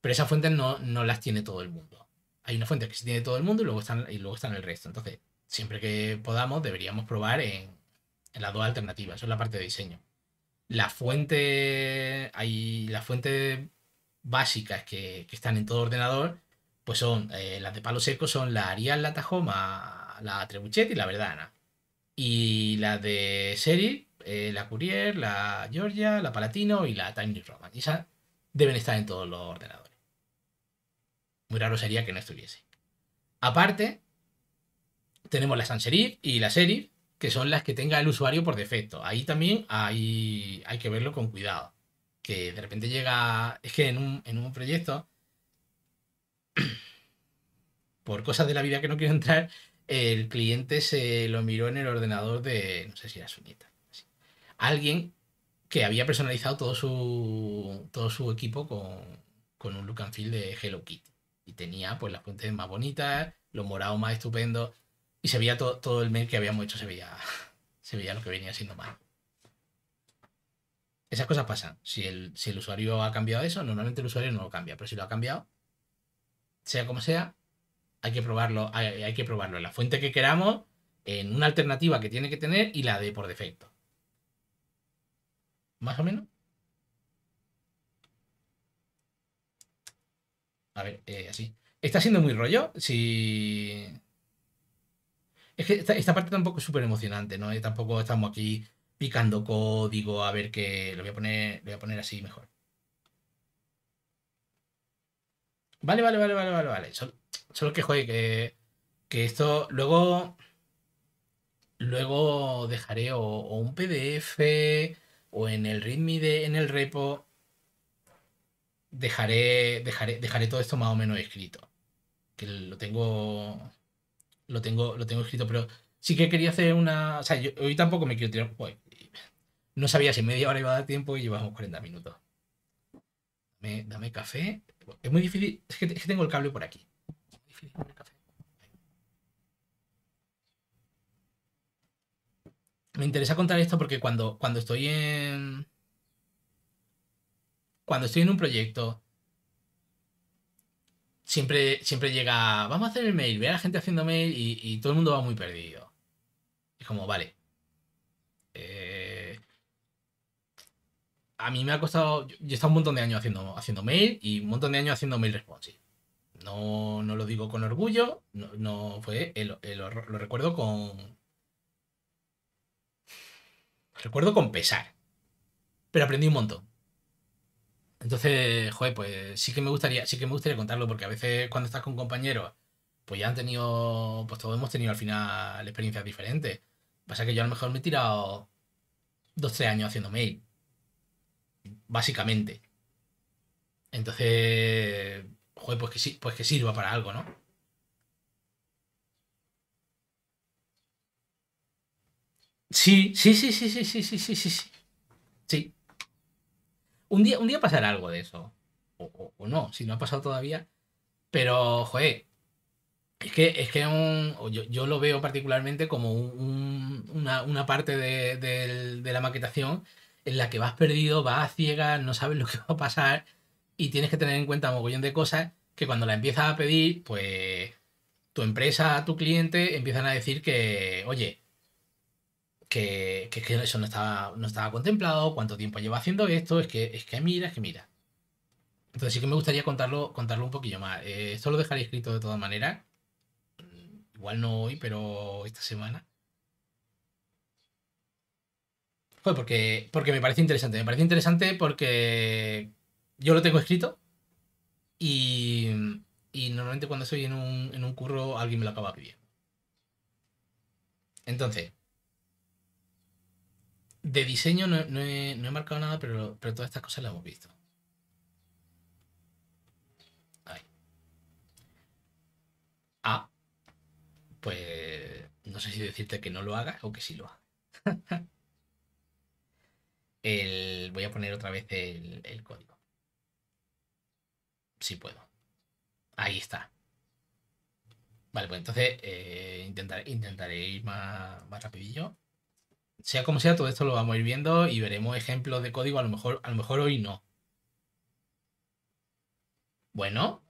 Pero esas fuentes no, no las tiene todo el mundo. Hay una fuente que sí tiene todo el mundo y luego están, y luego están el resto. Entonces, siempre que podamos, deberíamos probar en, en las dos alternativas. Eso es la parte de diseño. La fuente, hay, la fuente básicas que, están en todo ordenador, pues son eh, las de palo seco, son la Arial, la Tajoma, la Trebuchet y la Verdana. Y las de Serif eh, la Courier, la Georgia, la Palatino y la Tiny Roman. esas deben estar en todos los ordenadores. Muy raro sería que no estuviese. Aparte, tenemos la Sans Serif y la Serif, que son las que tenga el usuario por defecto. Ahí también hay, hay que verlo con cuidado que de repente llega, es que en un, proyecto, [coughs] por cosas de la vida que no quiero entrar, el cliente se lo miró en el ordenador de, no sé si era su nieta, alguien que había personalizado todo su, todo su equipo con, un look and feel de Hello Kitty. Y tenía pues las fuentes más bonitas, los morados más estupendos, y se veía todo el mail que habíamos hecho, se veía, [laughs] se veía lo que venía siendo mal. Esas cosas pasan. Si el, usuario ha cambiado eso, normalmente el usuario no lo cambia, pero si lo ha cambiado, sea como sea, hay que probarlo, hay, que probarlo en la fuente que queramos, en una alternativa que tiene que tener y la de por defecto. ¿Más o menos? A ver, eh, así. Está siendo muy rollo. Si. Es que esta, parte tampoco es súper emocionante, ¿no? tampoco estamos aquí picando código, a ver que... Lo voy a poner, lo voy a poner así mejor. Vale, vale, vale, vale, vale, vale. Solo, que joder, que, que, esto. Luego. Luego dejaré o, un PDF o en el readme de, en el repo. Dejaré, dejaré, dejaré todo esto más o menos escrito. Que lo tengo. Lo tengo, lo tengo escrito, pero sí que quería hacer una. O sea, yo hoy tampoco me quiero tirar. No sabía si media hora iba a dar tiempo y llevamos 40 minutos. Dame, café. Es muy difícil. Es que, tengo el cable por aquí. difícil café. Me interesa contar esto porque cuando, cuando estoy en. Cuando estoy en un proyecto Siempre, siempre, llega, vamos a hacer el mail, ve a la gente haciendo mail y, todo el mundo va muy perdido. Es como, vale, a mí me ha costado. Yo, he estado un montón de años haciendo, haciendo mail y un montón de años haciendo mail responsive. No, lo digo con orgullo, no, fue. lo, recuerdo con. Recuerdo con pesar. Pero aprendí un montón. Entonces, joder, pues sí que me gustaría, sí que me gustaría contarlo, porque a veces cuando estás con compañeros, pues ya han tenido. Pues todos hemos tenido al final experiencias diferentes. Pasa que yo a lo mejor me he tirado dos, tres años haciendo mail básicamente. Entonces, pues que, pues que sirva para algo, ¿no? Sí, sí, sí, sí, sí, sí, sí, sí, sí, sí. Un día, un día pasará algo de eso. O, no, si no ha pasado todavía. Pero, joder, es que, es que un, yo, yo, lo veo particularmente como un, una, una, parte de, de la maquetación en la que vas perdido, vas a ciegas, no sabes lo que va a pasar y tienes que tener en cuenta un mogollón de cosas que cuando la empiezas a pedir, pues tu empresa, tu cliente empiezan a decir que, oye, que, eso no estaba, no estaba contemplado, cuánto tiempo lleva haciendo esto, es que, es que mira, es que mira. Entonces sí que me gustaría contarlo, contarlo un poquillo más. Eh, esto lo dejaré escrito de todas maneras. Igual no hoy, pero esta semana. porque, porque me parece interesante. Me parece interesante porque yo lo tengo escrito y, normalmente cuando estoy en un, en un curro alguien me lo acaba pidiendo. Entonces, de diseño no, he, marcado nada, pero, pero todas estas cosas las hemos visto. Ahí. Ah, pues no sé si decirte que no lo hagas o que sí lo hagas. [laughs] el, voy a poner otra vez el, código. Si puedo. Ahí está. Vale, pues entonces eh, intentaré, ir más, más rapidillo. Sea como sea, todo esto lo vamos a ir viendo y veremos ejemplos de código. A lo mejor, a lo mejor hoy no. Bueno,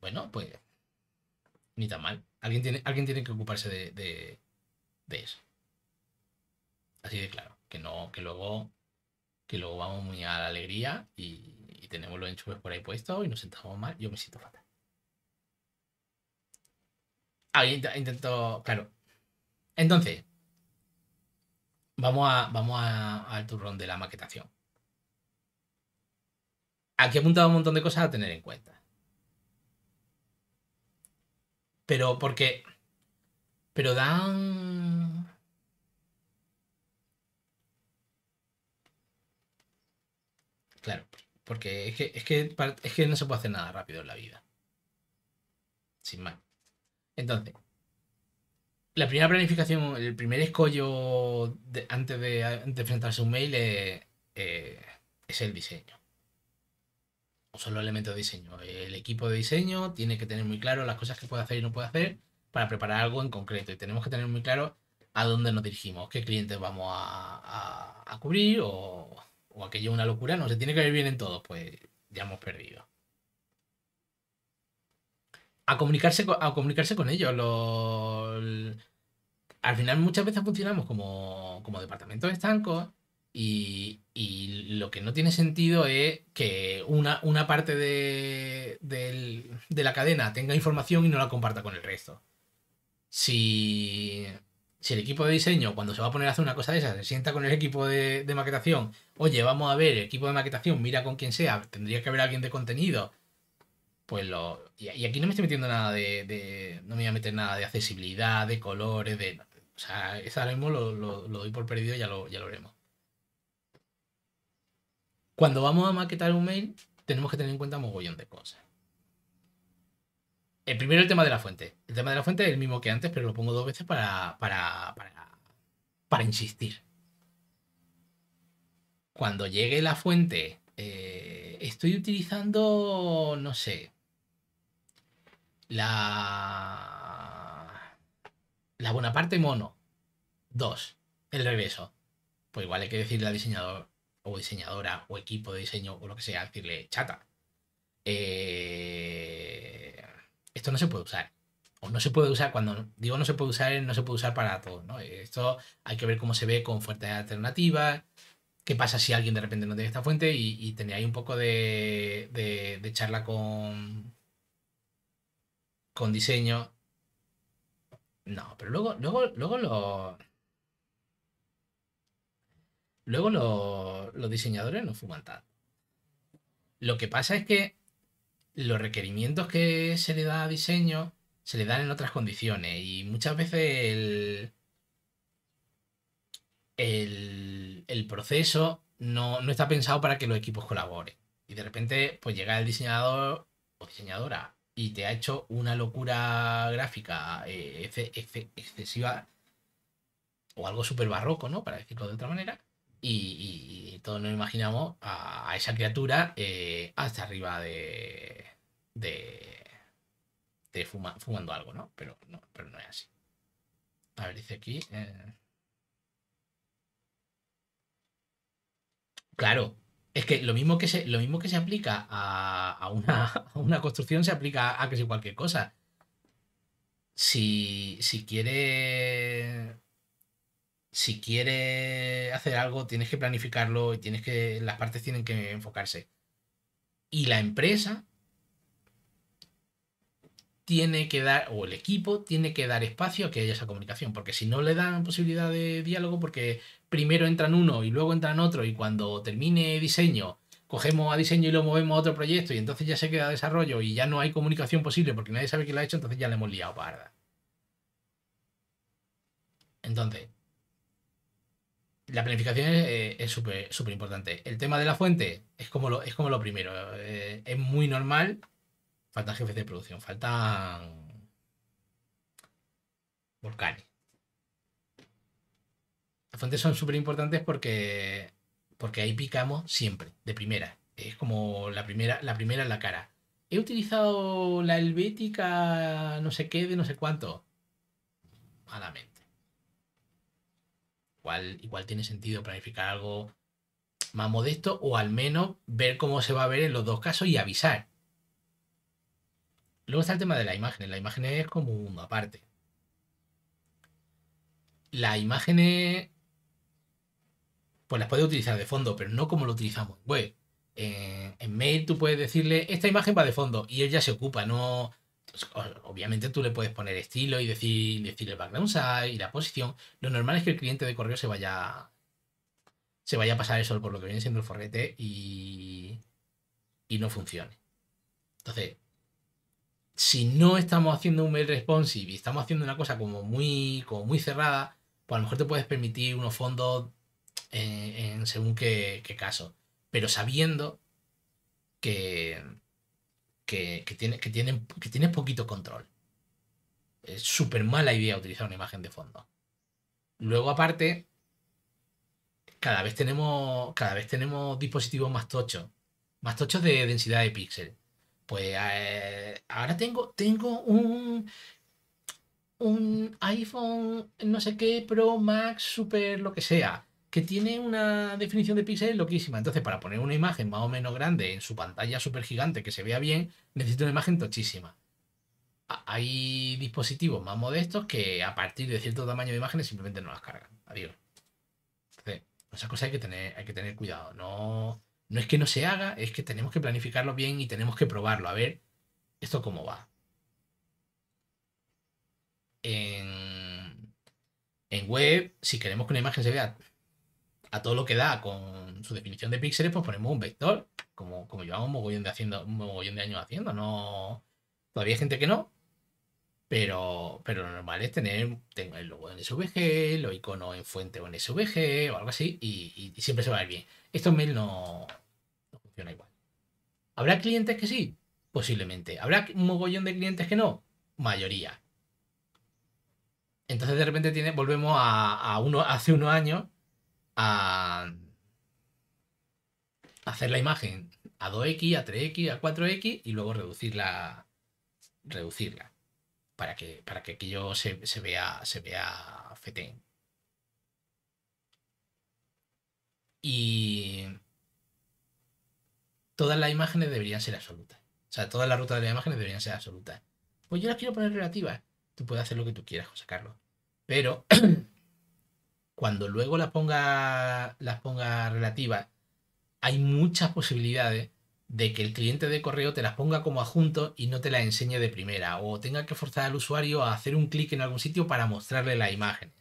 bueno, pues ni tan mal. Alguien tiene, alguien tiene que ocuparse de, de eso. Así de claro que que luego, que luego vamos muy a la alegría y, tenemos los enchufes por ahí puestos y nos sentamos mal, yo me siento fatal. Ah, intento, claro. Entonces, vamos a, vamos al turrón de la maquetación. Aquí he apuntado un montón de cosas a tener en cuenta. Pero porque. Pero dan Porque es que, que, no se puede hacer nada rápido en la vida. Sin más. Entonces, la primera planificación, el primer escollo antes de, enfrentarse a un mail es, eh, el diseño. O solo los elementos de diseño. El equipo de diseño tiene que tener muy claro las cosas que puede hacer y no puede hacer para preparar algo en concreto. Y tenemos que tener muy claro a dónde nos dirigimos, qué clientes vamos a cubrir o, o aquello una locura, no, se tiene que ver bien en todo, pues ya hemos perdido. A comunicarse, con, a comunicarse con ellos. Al final muchas veces funcionamos como, como departamentos estancos y, lo que no tiene sentido es que una, una parte de, de la cadena tenga información y no la comparta con el resto. Si si el equipo de diseño, cuando se va a poner a hacer una cosa de esas, se sienta con el equipo de, maquetación, oye, vamos a ver, el equipo de maquetación, mira con quien sea, tendría que haber alguien de contenido. Pues lo. Y, aquí no me estoy metiendo nada de, No me voy a meter nada de accesibilidad, de colores, de. O sea, eso mismo lo, doy por perdido y ya lo, ya lo veremos. Cuando vamos a maquetar un mail, tenemos que tener en cuenta un mogollón de cosas primero el tema de la fuente. El tema de la fuente es el mismo que antes, pero lo pongo dos veces para, para, insistir. Cuando llegue la fuente, eh, estoy utilizando, no sé, la, la parte Mono 2, el regreso. Pues igual hay que decirle al diseñador o diseñadora o equipo de diseño o lo que sea, decirle chata. Eh esto no se puede usar. O no se puede usar, cuando digo no se puede usar, no se puede usar para todo. ¿no? Esto hay que ver cómo se ve con fuertes alternativas, qué pasa si alguien de repente no tiene esta fuente y, y ahí un poco de, charla con, con diseño. No, pero luego, luego, luego lo... Luego los diseñadores no fuman tanto. Lo que pasa es que los requerimientos que se le da a diseño se le dan en otras condiciones y muchas veces el, proceso no, está pensado para que los equipos colaboren. Y de repente pues llega el diseñador o diseñadora y te ha hecho una locura gráfica eh, excesiva o algo súper barroco, ¿no? Para decirlo de otra manera y, todos nos imaginamos a, esa criatura eh, hasta arriba de, de, fumando algo, ¿no? Pero, ¿no? pero no es así. A ver, dice aquí. Eh. Claro, es que lo mismo que se, lo mismo que se aplica a, una, construcción se aplica a casi cualquier cosa. Si, si quieres si quieres hacer algo, tienes que planificarlo y tienes que. Las partes tienen que enfocarse. Y la empresa tiene que dar, o el equipo tiene que dar espacio a que haya esa comunicación, porque si no le dan posibilidad de diálogo, porque primero entran uno y luego entran otro, y cuando termine diseño, cogemos a diseño y lo movemos a otro proyecto, y entonces ya se queda desarrollo y ya no hay comunicación posible porque nadie sabe quién lo ha hecho, entonces ya le hemos liado parda. Entonces, la planificación es eh, súper importante. El tema de la fuente es como lo, es como lo primero. Eh, es muy normal. Faltan jefes de producción, faltan volcanes. Las fuentes son súper importantes porque, porque ahí picamos siempre, de primera. Es como la primera, la primera en la cara. He utilizado la helvética no sé qué de no sé cuánto. Malamente igual, tiene sentido planificar algo más modesto o al menos ver cómo se va a ver en los dos casos y avisar. Luego está el tema de las imágenes. Las imágenes es como un mundo aparte. Las imágenes, pues las puedes utilizar de fondo, pero no como lo utilizamos. Pues, en, eh, en mail tú puedes decirle, esta imagen va de fondo y él ya se ocupa, no, pues, obviamente tú le puedes poner estilo y decir, decir el background size y la posición. Lo normal es que el cliente de correo se vaya, se vaya a pasar eso por lo que viene siendo el forrete y, y no funcione. Entonces, si no estamos haciendo un mail responsive y estamos haciendo una cosa como muy, muy cerrada, pues a lo mejor te puedes permitir unos fondos en, según qué caso. Pero sabiendo que, que, tiene, que, que poquito control. Es súper mala idea utilizar una imagen de fondo. Luego, aparte, cada vez tenemos, cada vez tenemos dispositivos más tochos, más tochos de densidad de píxel. Pues eh, ahora tengo, tengo un, un iPhone, no sé qué, Pro Max, Super, lo que sea que tiene una definición de píxeles loquísima. Entonces, para poner una imagen más o menos grande en su pantalla súper gigante que se vea bien, necesito una imagen tochísima. Hay dispositivos más modestos que a partir de cierto tamaño de imágenes simplemente no las cargan. Adiós. Entonces, esas cosas hay que tener, hay que tener cuidado. No, no es que no se haga, es que tenemos que planificarlo bien y tenemos que probarlo. A ver, esto cómo va. en web, si queremos que una imagen se vea todo lo que da con su definición de píxeles, pues ponemos un vector, como, como llevamos un mogollón de haciendo, un mogollón de años haciendo, no. Todavía hay gente que no, pero, pero lo normal es tener, el logo en SVG, los iconos en fuente o en SVG o algo así, y, siempre se va a ver bien. Esto en mail no, funciona igual. ¿Habrá clientes que sí? Posiblemente. ¿Habrá un mogollón de clientes que no? Mayoría. Entonces de repente tiene, volvemos a, a uno, hace unos años a, hacer la imagen a 2X, a 3X, a 4X y luego reducirla. Reducirla. Para que, para que aquello se, vea. Se vea fetén. Y. Todas las imágenes deberían ser absolutas. O sea, todas las rutas de las imágenes deberían ser absolutas. Pues yo las quiero poner relativas. Tú puedes hacer lo que tú quieras José sacarlo. Pero [clears throat] cuando luego las ponga, las ponga relativas, hay muchas posibilidades de que el cliente de correo te las ponga como adjunto y no te las enseñe de primera, o tenga que forzar al usuario a hacer un clic en algún sitio para mostrarle la imagen.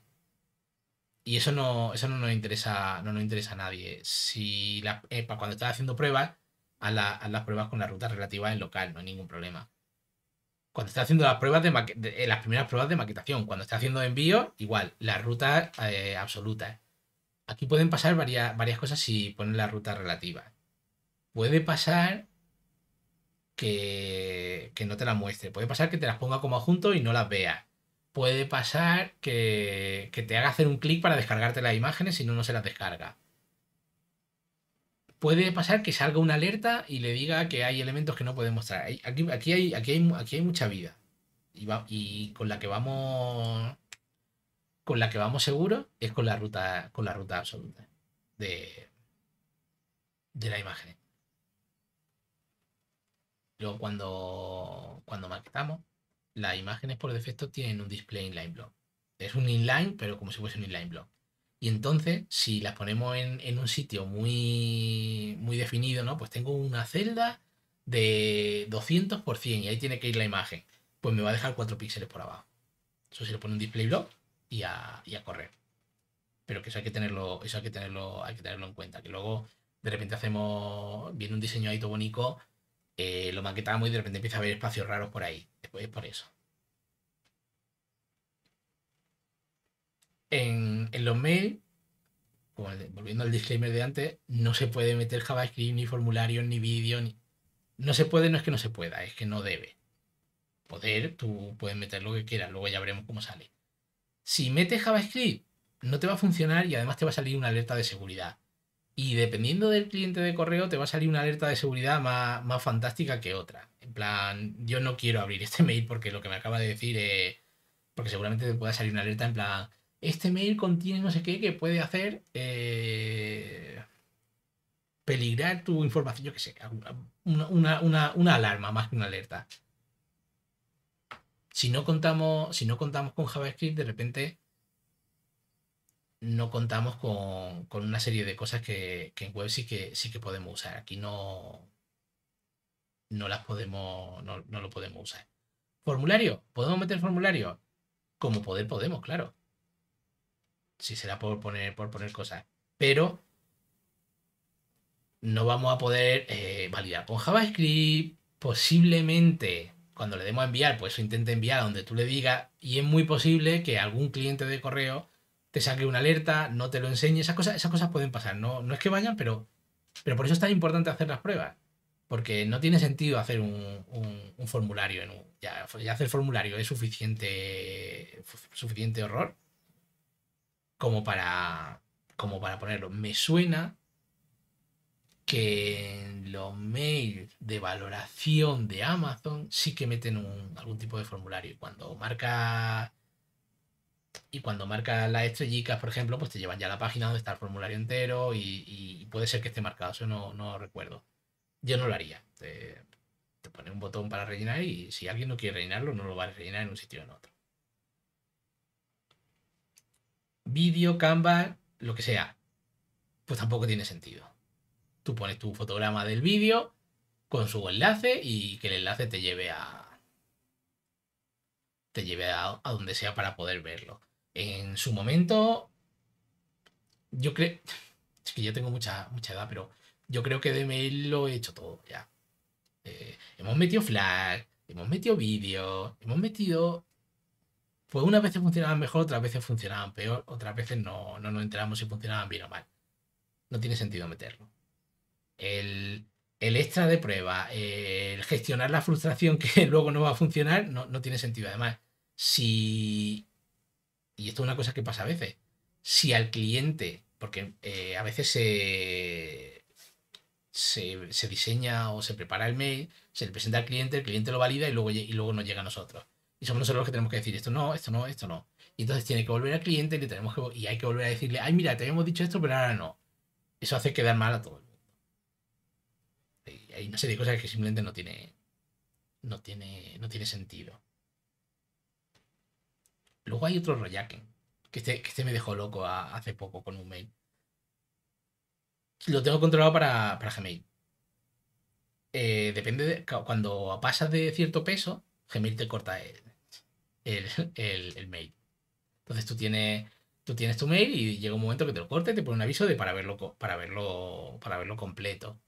Y eso no, eso no nos interesa, no nos interesa a nadie. Si la, eh, cuando estás haciendo pruebas, haz, haz, las pruebas con la ruta relativa en local, no hay ningún problema cuando está haciendo las pruebas eh, las primeras pruebas de maquetación, cuando está haciendo envío, igual, la ruta eh, absoluta. absolutas. ¿eh? Aquí pueden pasar varias, varias cosas si ponen la ruta relativa. Puede pasar que, no te la muestre. Puede pasar que te las ponga como adjunto y no las vea. Puede pasar que, que te haga hacer un clic para descargarte las imágenes y no, no se las descarga puede pasar que salga una alerta y le diga que hay elementos que no puede mostrar. Aquí, aquí, hay, aquí, aquí hay mucha vida. Y, con la que vamos. Con la que vamos seguro es con la ruta, con la ruta absoluta de, de la imagen. Luego cuando, cuando maquetamos, las imágenes por defecto tienen un display inline block. Es un inline, pero como si fuese un inline block. Y entonces, si las ponemos en, un sitio muy, muy definido, ¿no? Pues tengo una celda de 200 por 100 y ahí tiene que ir la imagen. Pues me va a dejar 4 píxeles por abajo. Eso se le pone un display block y a, correr. Pero que eso hay que tenerlo, eso hay que tenerlo, hay que tenerlo en cuenta. Que luego de repente hacemos, viene un diseño ahí todo bonito, eh, lo maquetamos y de repente empieza a haber espacios raros por ahí. Después es por eso. en, los mails, volviendo al disclaimer de antes, no se puede meter JavaScript, ni formularios, ni vídeo, ni... No se puede, no es que no se pueda, es que no debe. Poder, tú puedes meter lo que quieras, luego ya veremos cómo sale. Si metes JavaScript, no te va a funcionar y además te va a salir una alerta de seguridad. Y dependiendo del cliente de correo, te va a salir una alerta de seguridad más, más fantástica que otra. En plan, yo no quiero abrir este mail porque lo que me acaba de decir es. Porque seguramente te pueda salir una alerta en plan este mail contiene no sé qué que puede hacer eh, peligrar tu información, yo qué sé, una, alarma más que una alerta. Si no contamos, si no contamos con JavaScript, de repente no contamos con, una serie de cosas que, en web sí que sí que podemos usar. Aquí no, no las podemos, no, no lo podemos usar. Formulario, podemos meter formulario como poder podemos, claro si será por poner, por poner cosas. Pero no vamos a poder eh, validar con JavaScript. Posiblemente cuando le demos a enviar, pues intente enviar a donde tú le digas. Y es muy posible que algún cliente de correo te saque una alerta, no te lo enseñe. Esas cosas, esas cosas pueden pasar. No, no es que vayan, pero, pero por eso es tan importante hacer las pruebas. Porque no tiene sentido hacer un, formulario. En ya, ya hacer formulario es suficiente, suficiente horror como para, como para ponerlo. Me suena que los mails de valoración de Amazon sí que meten un, algún tipo de formulario. Y cuando marca y cuando marca las estrellitas, por ejemplo, pues te llevan ya a la página donde está el formulario entero y, puede ser que esté marcado. Eso no, no recuerdo. Yo no lo haría. Te, te pone un botón para rellenar y si alguien no quiere rellenarlo, no lo va a rellenar en un sitio o en otro. vídeo, Canva, lo que sea, pues tampoco tiene sentido. Tú pones tu fotograma del vídeo con su enlace y que el enlace te lleve a. te lleve a, donde sea para poder verlo. En su momento. Yo creo. Es que yo tengo mucha, mucha edad, pero yo creo que de mail lo he hecho todo ya. Eh, hemos metido flag, hemos metido vídeo, hemos metido pues unas veces funcionaban mejor, otras veces funcionaban peor, otras veces no, no nos enteramos si funcionaban bien o mal. No tiene sentido meterlo. El, extra de prueba, el gestionar la frustración que [laughs] luego no va a funcionar, no, tiene sentido. Además, si. Y esto es una cosa que pasa a veces. Si al cliente, porque eh, a veces se, se, diseña o se prepara el mail, se le presenta al cliente, el cliente lo valida y luego, y luego nos llega a nosotros somos nosotros los que tenemos que decir esto no, esto no, esto no. Y entonces tiene que volver al cliente y, tenemos y hay que volver a decirle, ay, mira, te habíamos dicho esto, pero ahora no. Eso hace quedar mal a todo el mundo. Y hay una serie de cosas que simplemente no tiene, no tiene, no tiene sentido. Luego hay otro rollaken, este, que este, me dejó loco hace poco con un mail. Lo tengo controlado para, Gmail. Eh, depende de, cuando pasas de cierto peso, Gmail te corta el, el, mail. Entonces tú tienes, tú tienes tu mail y llega un momento que te lo corte y te pone un aviso de para verlo, para verlo, para verlo completo.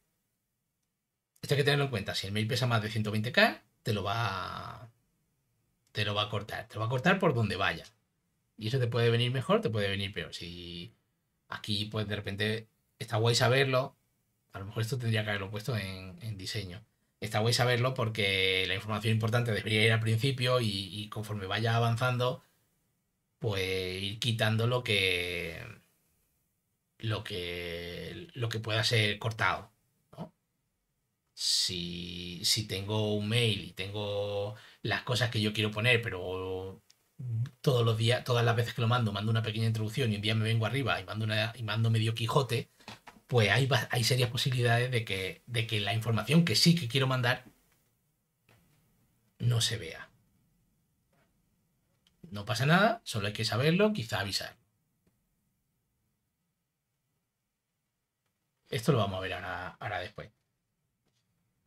Esto hay que tenerlo en cuenta. Si el mail pesa más de 120k, te lo va te lo va a cortar. Te lo va a cortar por donde vaya. Y eso te puede venir mejor, te puede venir peor. Si aquí, pues de repente está guay saberlo, a lo mejor esto tendría que haberlo puesto en, en diseño. Esta voy a saberlo porque la información importante debería ir al principio y, conforme vaya avanzando, pues ir quitando lo que lo que lo que pueda ser cortado. Si, si tengo un mail y tengo las cosas que yo quiero poner, pero todos los días, todas las veces que lo mando, mando una pequeña introducción y un día me vengo arriba y mando una y mando medio Quijote, pues hay, serias posibilidades de que, de que la información que sí que quiero mandar no se vea. No pasa nada, solo hay que saberlo, quizá avisar. Esto lo vamos a ver ahora, después.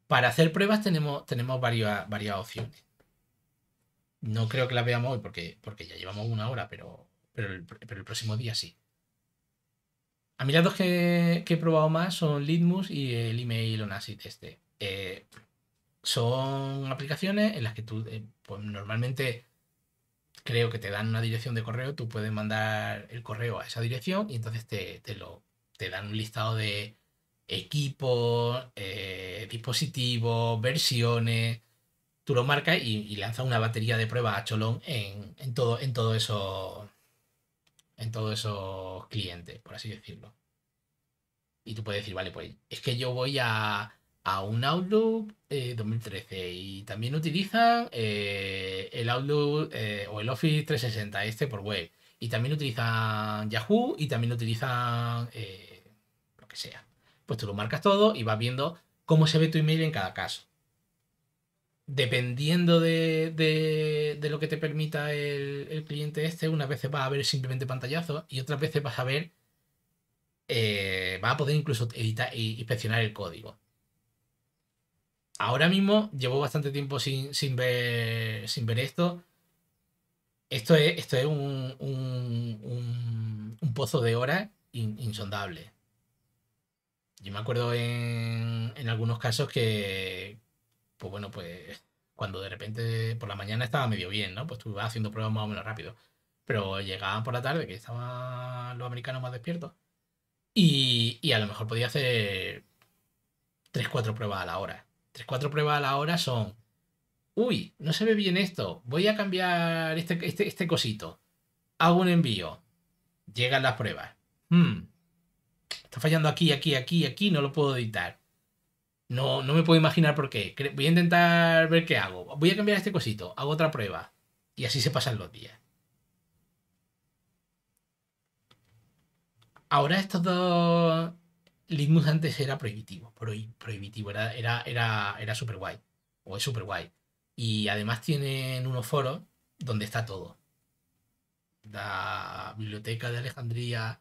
Para hacer pruebas tenemos, tenemos varias, varias opciones. No creo que las veamos hoy porque, porque ya llevamos una hora, pero, pero el próximo día sí. A mí las dos que, he probado más son Litmus y el email o este. Eh, son aplicaciones en las que tú, eh, pues normalmente creo que te dan una dirección de correo, tú puedes mandar el correo a esa dirección y entonces te, dan un listado de equipos, eh, dispositivos, versiones. Tú lo marcas y, lanzas una batería de prueba a Cholón en todo, en todo eso en todos esos clientes, por así decirlo. Y tú puedes decir, vale, pues es que yo voy a, a un Outlook 2013 eh, y también utilizan eh, el Outlook eh, o el Office 360 este por web. Y también utilizan Yahoo y también utilizan lo que sea. Pues tú lo marcas todo y vas viendo cómo se ve tu email en cada caso dependiendo de, lo que te permita el, cliente este, unas veces va a ver simplemente pantallazos y otras veces vas a ver, eh, vas a poder incluso editar e inspeccionar el código. Ahora mismo llevo bastante tiempo sin, ver, sin ver esto. Esto es, esto es un, un, pozo de horas insondable. Yo me acuerdo en, en algunos casos que, pues bueno, pues cuando de repente por la mañana estaba medio bien, ¿no? Pues tú haciendo pruebas más o menos rápido. Pero llegaban por la tarde, que estaban los americanos más despiertos, y, y a lo mejor podía hacer 3-4 pruebas a la hora. 3-4 pruebas a la hora son, uy, no se ve bien esto, voy a cambiar este, este, este cosito, hago un envío, llegan las pruebas. Hmm, está fallando aquí, aquí, aquí, aquí, no lo puedo editar. No, me puedo imaginar por qué. Voy a intentar ver qué hago. Voy a cambiar este cosito. Hago otra prueba. Y así se pasan los días. Ahora estos dos... Litmus antes era prohibitivo. prohibitivo. Era, era, era, era súper guay. O es súper guay. Y además tienen unos foros donde está todo. La biblioteca de Alejandría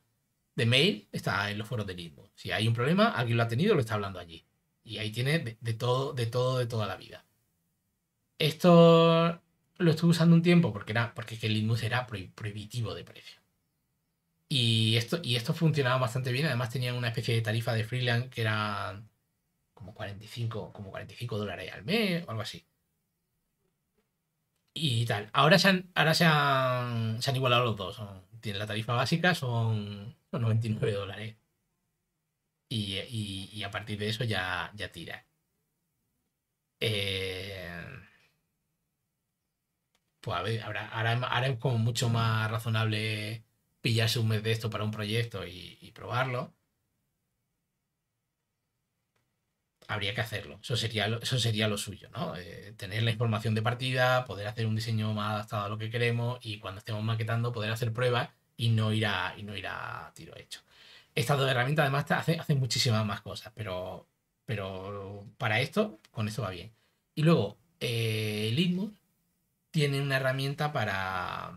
de mail está en los foros de Litmus. Si hay un problema, alguien lo ha tenido, lo está hablando allí y ahí tiene de, todo, de todo, de toda la vida. Esto lo estuve usando un tiempo porque, era, porque el Linux era prohibitivo de precio. Y esto, y esto funcionaba bastante bien. Además tenía una especie de tarifa de freelance que era como 45, como 45 dólares al mes o algo así. Y tal. Ahora se han, ahora se igualado los dos. Tiene la tarifa básica, son 99 dólares y, a partir de eso ya, ya tira. Eh, pues a ver, ahora, es como mucho más razonable pillarse un mes de esto para un proyecto y, probarlo. habría que hacerlo. Eso sería lo, eso sería lo suyo, ¿no? Eh, tener la información de partida, poder hacer un diseño más adaptado a lo que queremos y cuando estemos maquetando poder hacer pruebas y no ir y no ir a tiro hecho. Estas dos herramientas además hacen, muchísimas más cosas, pero, para esto, con esto va bien. Y luego, eh, Litmus tiene una herramienta para,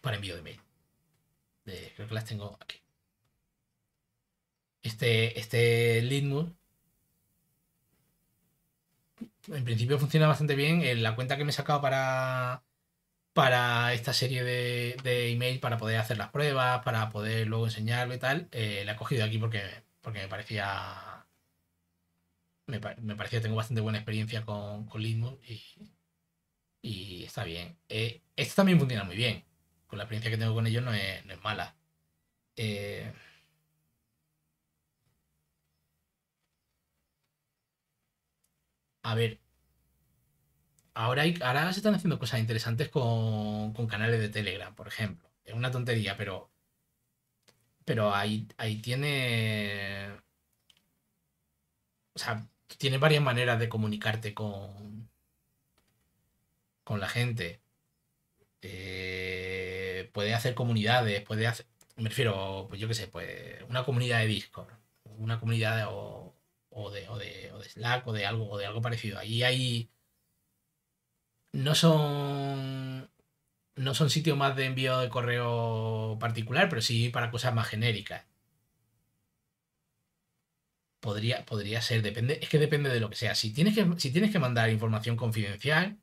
para envío de mail. De, creo que las tengo aquí. Este, este Litmus en principio funciona bastante bien. Eh, la cuenta que me he sacado para, para esta serie de, de email, para poder hacer las pruebas, para poder luego enseñarlo y tal, eh, la he cogido aquí porque, porque me parecía. Me, parecía tengo bastante buena experiencia con, con y, está bien. Eh, esto también funciona muy bien. Con la experiencia que tengo con ellos no es, mala. Eh, a ver, ahora, se están haciendo cosas interesantes con, canales de Telegram, por ejemplo. Es una tontería, pero. Pero ahí, ahí tiene. O sea, tiene varias maneras de comunicarte con. con la gente. Eh, puede hacer comunidades, puede hacer. Me refiero, pues yo qué sé, pues una comunidad de Discord, una comunidad o, o, de, o, de, o de Slack o de algo, o de algo parecido. Ahí hay no son no son sitios más de envío de correo particular, pero sí para cosas más genéricas. Podría, podría ser, depende, es que depende de lo que sea. Si tienes que, si tienes que mandar información confidencial,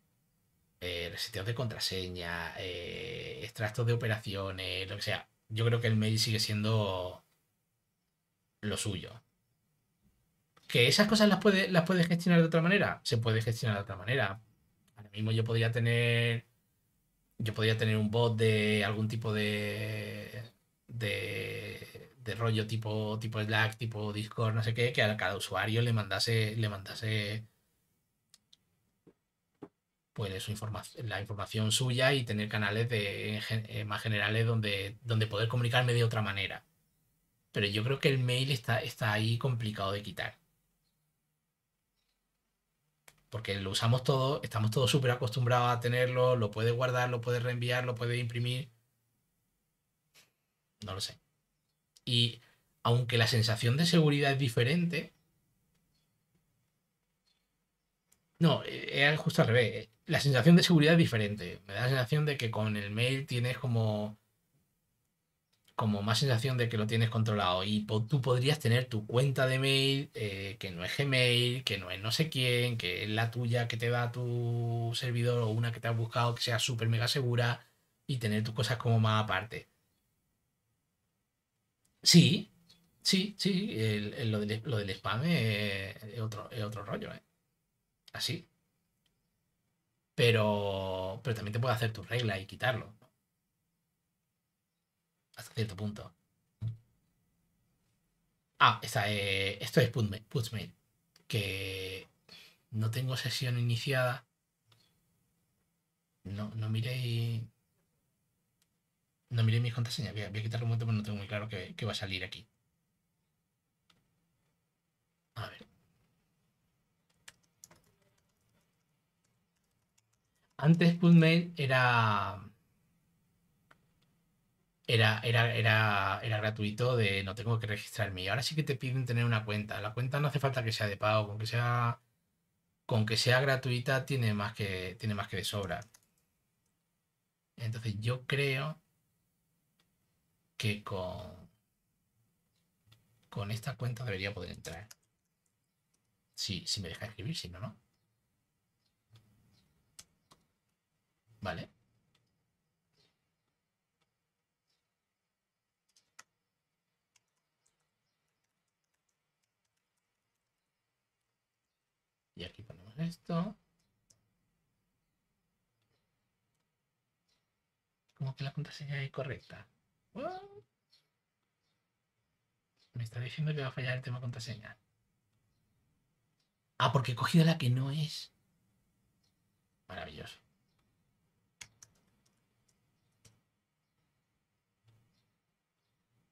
eh, de contraseña, eh, extractos de operaciones, lo que sea, yo creo que el mail sigue siendo lo suyo. ¿Que esas cosas las puedes las puede gestionar de otra manera? Se puede gestionar de otra manera mismo yo podría tener. Yo podría tener un bot de algún tipo de. de. rollo tipo, tipo Slack, tipo Discord, no sé qué, que a cada usuario le mandase. Le mandase pues su información, la información suya y tener canales de, eh, más generales donde, donde poder comunicarme de otra manera. Pero yo creo que el mail está, está ahí complicado de quitar porque lo usamos todo, estamos todos súper acostumbrados a tenerlo, lo puedes guardar, lo puedes reenviar, lo puedes imprimir. No lo sé. Y aunque la sensación de seguridad es diferente, no, eh, es justo al revés. La sensación de seguridad es diferente. Me da la sensación de que con el mail tienes como como más sensación de que lo tienes controlado y tú podrías tener tu cuenta de mail eh, que no es Gmail, que no es no sé quién, que es la tuya que te da tu servidor o una que te has buscado que sea súper mega segura y tener tus cosas como más aparte. Sí, sí, sí, lo, del, spam es, otro, es otro rollo, ¿eh? Así. Pero, pero también te puede hacer tu regla y quitarlo hasta cierto punto. Ah, está. Eh, esto es Putzmail, que no tengo sesión iniciada. No, no miré. No miré mis contraseñas. Voy a, quitar quitarlo un momento porque no tengo muy claro qué, qué va a salir aquí. A ver. Antes Putmail era era, era, gratuito de no tengo que registrarme. Y ahora sí que te piden tener una cuenta. La cuenta no hace falta que sea de pago, con que sea, con que sea gratuita tiene más que, tiene más que de sobra. Entonces yo creo que con, con esta cuenta debería poder entrar. si me deja escribir, si no, no. Vale. esto. Como que la contraseña es correcta. Me está diciendo que va a fallar el tema contraseña. Ah, porque he cogido la que no es. Maravilloso.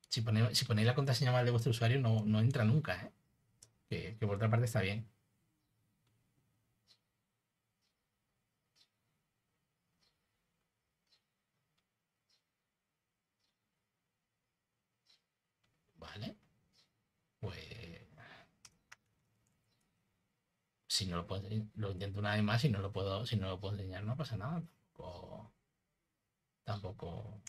Si ponéis, si la contraseña mal de vuestro usuario, no, no entra nunca, ¿eh? que por otra parte está bien. si no lo puedo, lo intento una vez más, y no lo puedo, si no lo puedo enseñar, no pasa nada. Tampoco.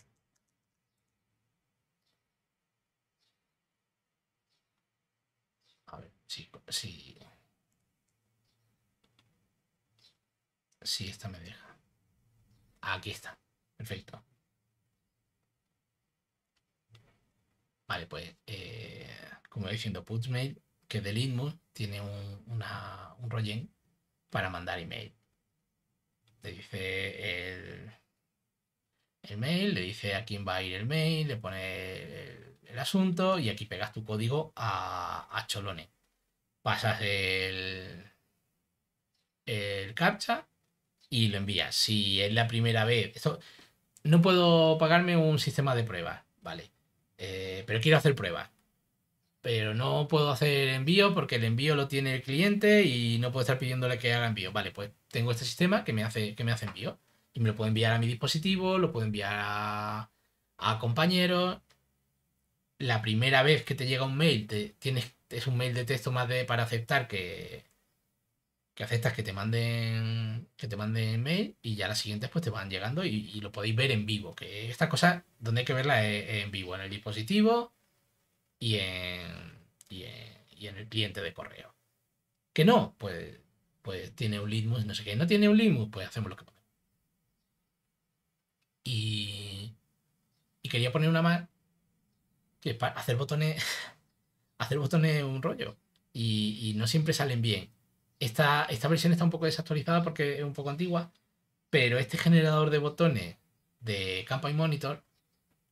A ver, si Si esta me deja. Aquí está. Perfecto. Vale, pues, eh, como diciendo, PutsMail que del tiene un, una, para mandar email. Le dice el, el mail, le dice a quién va a ir el mail, le pone el, asunto y aquí pegas tu código a, a Cholone. Pasas el, el captcha y lo envías. Si es la primera vez, no puedo pagarme un sistema de pruebas, ¿vale? Eh, pero quiero hacer pruebas pero no puedo hacer envío porque el envío lo tiene el cliente y no puedo estar pidiéndole que haga envío. Vale, pues tengo este sistema que me hace, que me hace envío. Y me lo puedo enviar a mi dispositivo, lo puedo enviar a, compañeros. La primera vez que te llega un mail, tienes, es un mail de texto más de para aceptar que, que aceptas que te manden que te manden mail y ya las siguientes pues te van llegando y, lo podéis ver en vivo. Que esta cosa donde hay que verla es en vivo, en el dispositivo y en, y en, el cliente de correo. Que no, pues, pues tiene un litmus, no sé qué. No tiene un litmus, pues hacemos lo que podemos. Y, y quería poner una más que para hacer botones, [laughs] hacer botones un rollo. Y, no siempre salen bien. Esta, esta versión está un poco desactualizada porque es un poco antigua, pero este generador de botones de Campaign Monitor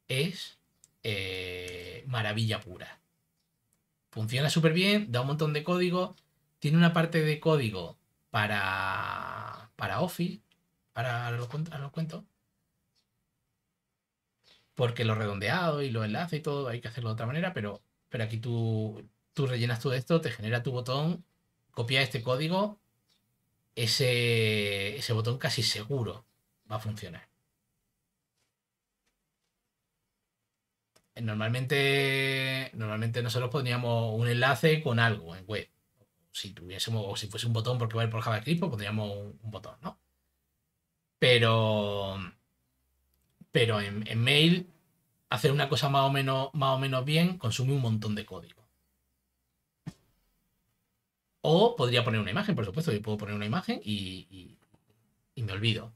es eh, maravilla pura. Funciona súper bien, da un montón de código, tiene una parte de código para, para Office, para los cuento, porque lo redondeado y lo enlace y todo hay que hacerlo de otra manera, pero, pero aquí tú, tú rellenas todo esto, te genera tu botón, copia este código, ese botón casi seguro va a funcionar. normalmente, normalmente nosotros pondríamos un enlace con algo en web. Si tuviésemos, o si fuese un botón porque va a ir por JavaScript, pues pondríamos un, botón, ¿no? Pero, pero en, mail, hacer una cosa más o, menos, más o menos bien consume un montón de código. O podría poner una imagen, por supuesto, yo puedo poner una imagen y, y, me olvido.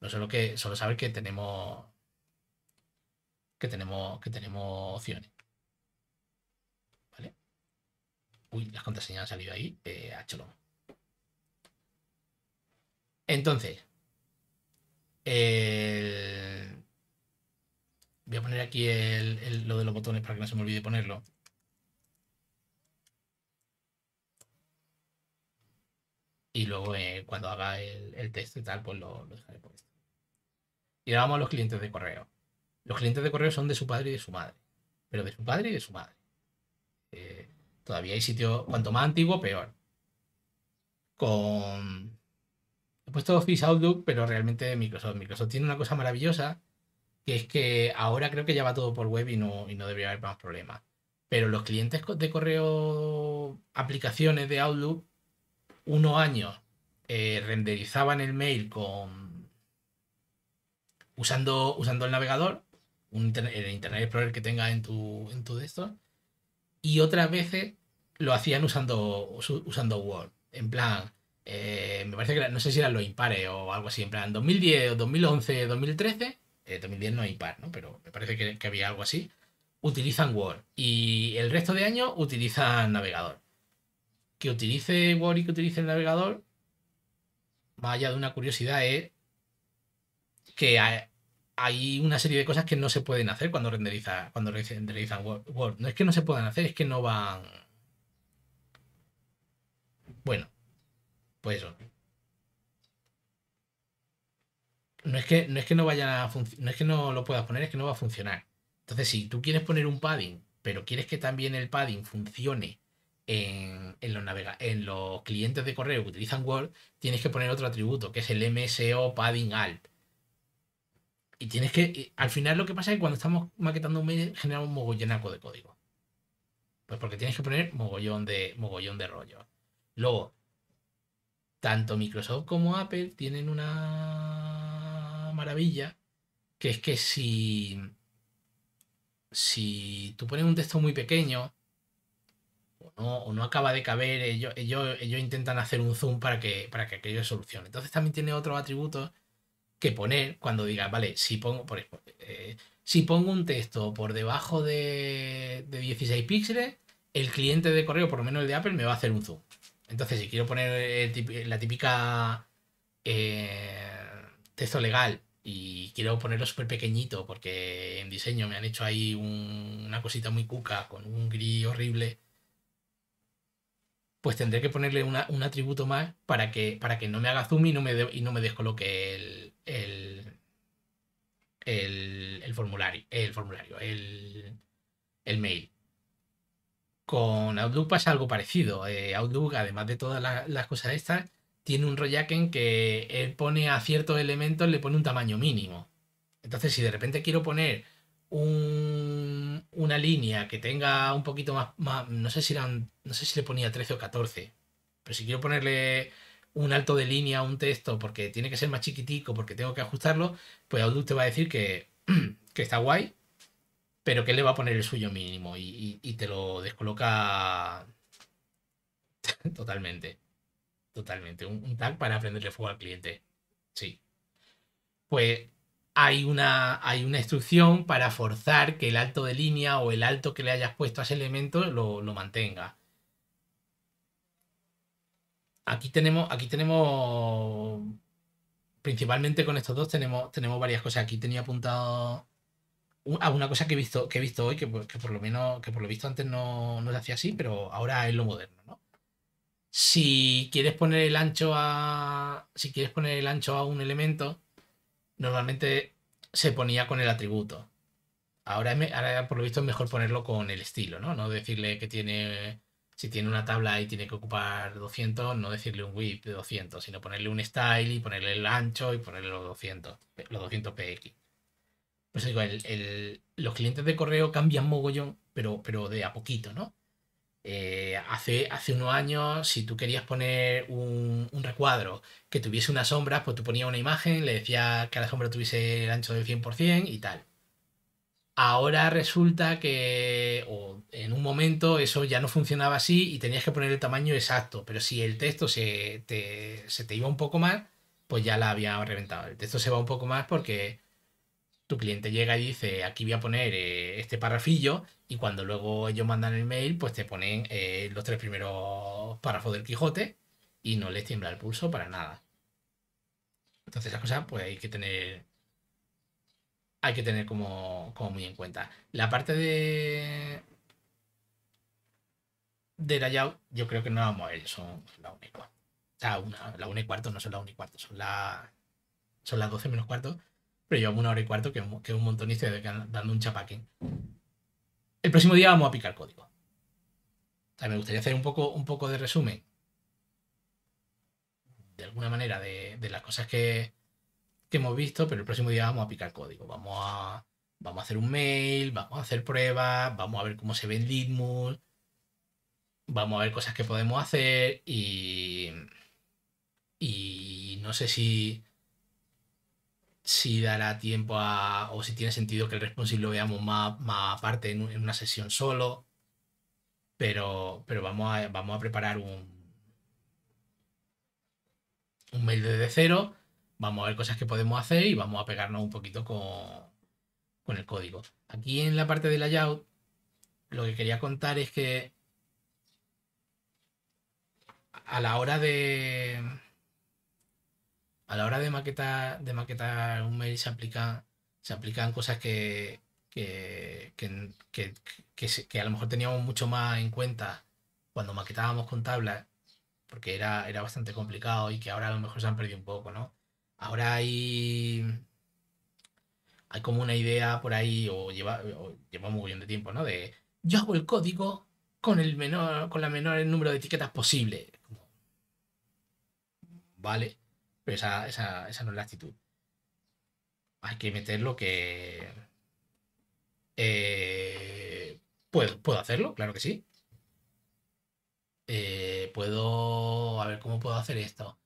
No solo que solo saber que tenemos que tenemos, que tenemos opciones. Uy, las contraseñas han salido ahí eh, a Entonces, voy a poner aquí el, lo de los botones para que no se me olvide ponerlo. y luego eh, cuando haga el, el, test y tal, pues lo, dejaré por Y ahora vamos a los clientes de correo. Los clientes de correo son de su padre y de su madre. Pero de su padre y de su madre. Eh, todavía hay sitio, cuanto más antiguo, peor. Con. He puesto Office Outlook, pero realmente Microsoft. Microsoft tiene una cosa maravillosa, que es que ahora creo que ya va todo por web y no, y no debería haber más problemas. Pero los clientes de correo, aplicaciones de Outlook, unos años eh, renderizaban el mail con usando, usando el navegador un Internet, el Internet Explorer que tenga en tu, en tu Y otras veces lo hacían usando, usando Word. En plan, eh, me parece que no sé si eran los impares o algo así. En plan, 2010, 2011, 2013. 2010 no es impar, ¿no? Pero me parece que, había algo así. Utilizan Word. Y el resto de años utilizan navegador. Que utilice Word y que utilice el navegador, vaya de una curiosidad, es que hay una serie de cosas que no se pueden hacer cuando renderiza cuando renderizan Word. No es que no se puedan hacer, es que no van. Bueno, pues eso. No es que no, es que no no es que no lo puedas poner, es que no va a funcionar. Entonces, si tú quieres poner un padding, pero quieres que también el padding funcione en, los en los clientes de correo que utilizan Word, tienes que poner otro atributo, que es el MSO padding alt y tienes que. al final lo que pasa es que cuando estamos maquetando un mail generamos un mogollonaco de código. Pues porque tienes que poner mogollón de, mogollón de rollo. Luego, tanto Microsoft como Apple tienen una maravilla que es que si. Si tú pones un texto muy pequeño, o no acaba de caber, ellos, ellos, ellos, intentan hacer un zoom para que, para que aquello solucione. Entonces también tiene otros atributos que poner cuando diga, vale, si pongo, por, eh, si pongo un texto por debajo de, de 16 píxeles, el cliente de correo, por lo menos el de Apple, me va a hacer un zoom. Entonces, si quiero poner eh, la típica eh, texto legal y quiero ponerlo súper pequeñito porque en diseño me han hecho ahí una cosita muy cuca con un gris horrible, pues tendré que ponerle un atributo más para que, para que no me haga zoom y no me, y no me descoloque el, el, formulario, el formulario, el, mail. Con Outlook pasa algo parecido. Eh, Outlook, además de todas las, cosas estas, tiene un que que él pone a ciertos elementos, le pone un tamaño mínimo. Entonces, si de repente quiero poner un, una línea que tenga un poquito más, no sé si eran, no sé si le ponía 13 o 14, pero si quiero ponerle un alto de línea, un texto, porque tiene que ser más chiquitico, porque tengo que ajustarlo, pues Outlook te va a decir que, [clears throat] está guay, pero que le va a poner el suyo mínimo y, te lo descoloca [laughs] totalmente. Totalmente. Un, tag para aprenderle fuego al cliente. Sí. Pues hay una, hay una instrucción para forzar que el alto de línea o el alto que le hayas puesto a ese elemento lo, lo mantenga. Aquí tenemos, aquí tenemos, principalmente con estos dos, tenemos, tenemos varias cosas. Aquí tenía apuntado a una cosa que he visto, que he visto hoy, que, por lo menos, que por lo visto antes no, no, se hacía así, pero ahora es lo moderno, ¿no? Si quieres poner el ancho a. Si quieres poner el ancho a un elemento, normalmente se ponía con el atributo. Ahora, ahora por lo visto es mejor ponerlo con el estilo, ¿no? No decirle que tiene si tiene una tabla y tiene que ocupar 200, no decirle un width de 200, sino ponerle un style y ponerle el ancho y ponerle los 200, los 200 px. Pues digo, los clientes de correo cambian mogollón, pero, pero de a poquito, ¿no? Eh, hace, hace unos años, si tú querías poner un, un recuadro que tuviese unas sombras, pues tú ponías una imagen, le decías que la sombra tuviese el ancho del 100% y tal. Ahora resulta que o en un momento eso ya no funcionaba así y tenías que poner el tamaño exacto, pero si el texto se te, iba un poco más, pues ya la había reventado. El texto se va un poco más porque tu cliente llega y dice, aquí voy a poner eh, este parrafillo y cuando luego ellos mandan el mail, pues te ponen eh, los tres primeros párrafos del Quijote y no les tiembla el pulso para nada. Entonces la cosas pues hay que tener hay que tener como, muy en cuenta. La parte de de layout, yo creo que no la vamos a ver, son la una y cuarto. O sea, la 1 y cuarto no son la 1 y cuarto, son, la, son las 12 menos cuarto, pero llevamos una hora y cuarto que, que un montón dando un chapaquín. El próximo día vamos a picar código. O sea, me gustaría hacer un poco, un poco de resumen, de alguna manera, de, de las cosas que, hemos visto, pero el próximo día vamos a picar código, vamos a, vamos a hacer un mail, vamos a hacer pruebas, vamos a ver cómo se ve en Litmus, vamos a ver cosas que podemos hacer y, y no sé si, si dará tiempo a, o si tiene sentido que el responsive lo veamos más, más aparte en, una sesión solo, pero, pero vamos, a, vamos a preparar un, un mail desde cero vamos a ver cosas que podemos hacer y vamos a pegarnos un poquito con, el código. Aquí en la parte de layout, lo que quería contar es que a la hora de a la hora de maquetar de un mail se aplican se aplican cosas que que, a lo mejor teníamos mucho más en cuenta cuando maquetábamos con tablas porque era, era bastante complicado y que ahora a lo mejor se han perdido un poco, ¿no? Ahora hay. Hay como una idea por ahí, o lleva, un lleva de tiempo, ¿no? De yo hago el código con el menor, con la menor número de etiquetas posible. Vale, pero esa, no es la actitud. Hay que meter lo que. Eh, ¿puedo, ¿Puedo hacerlo? Claro que sí. Eh, puedo. A ver, ¿cómo puedo hacer esto?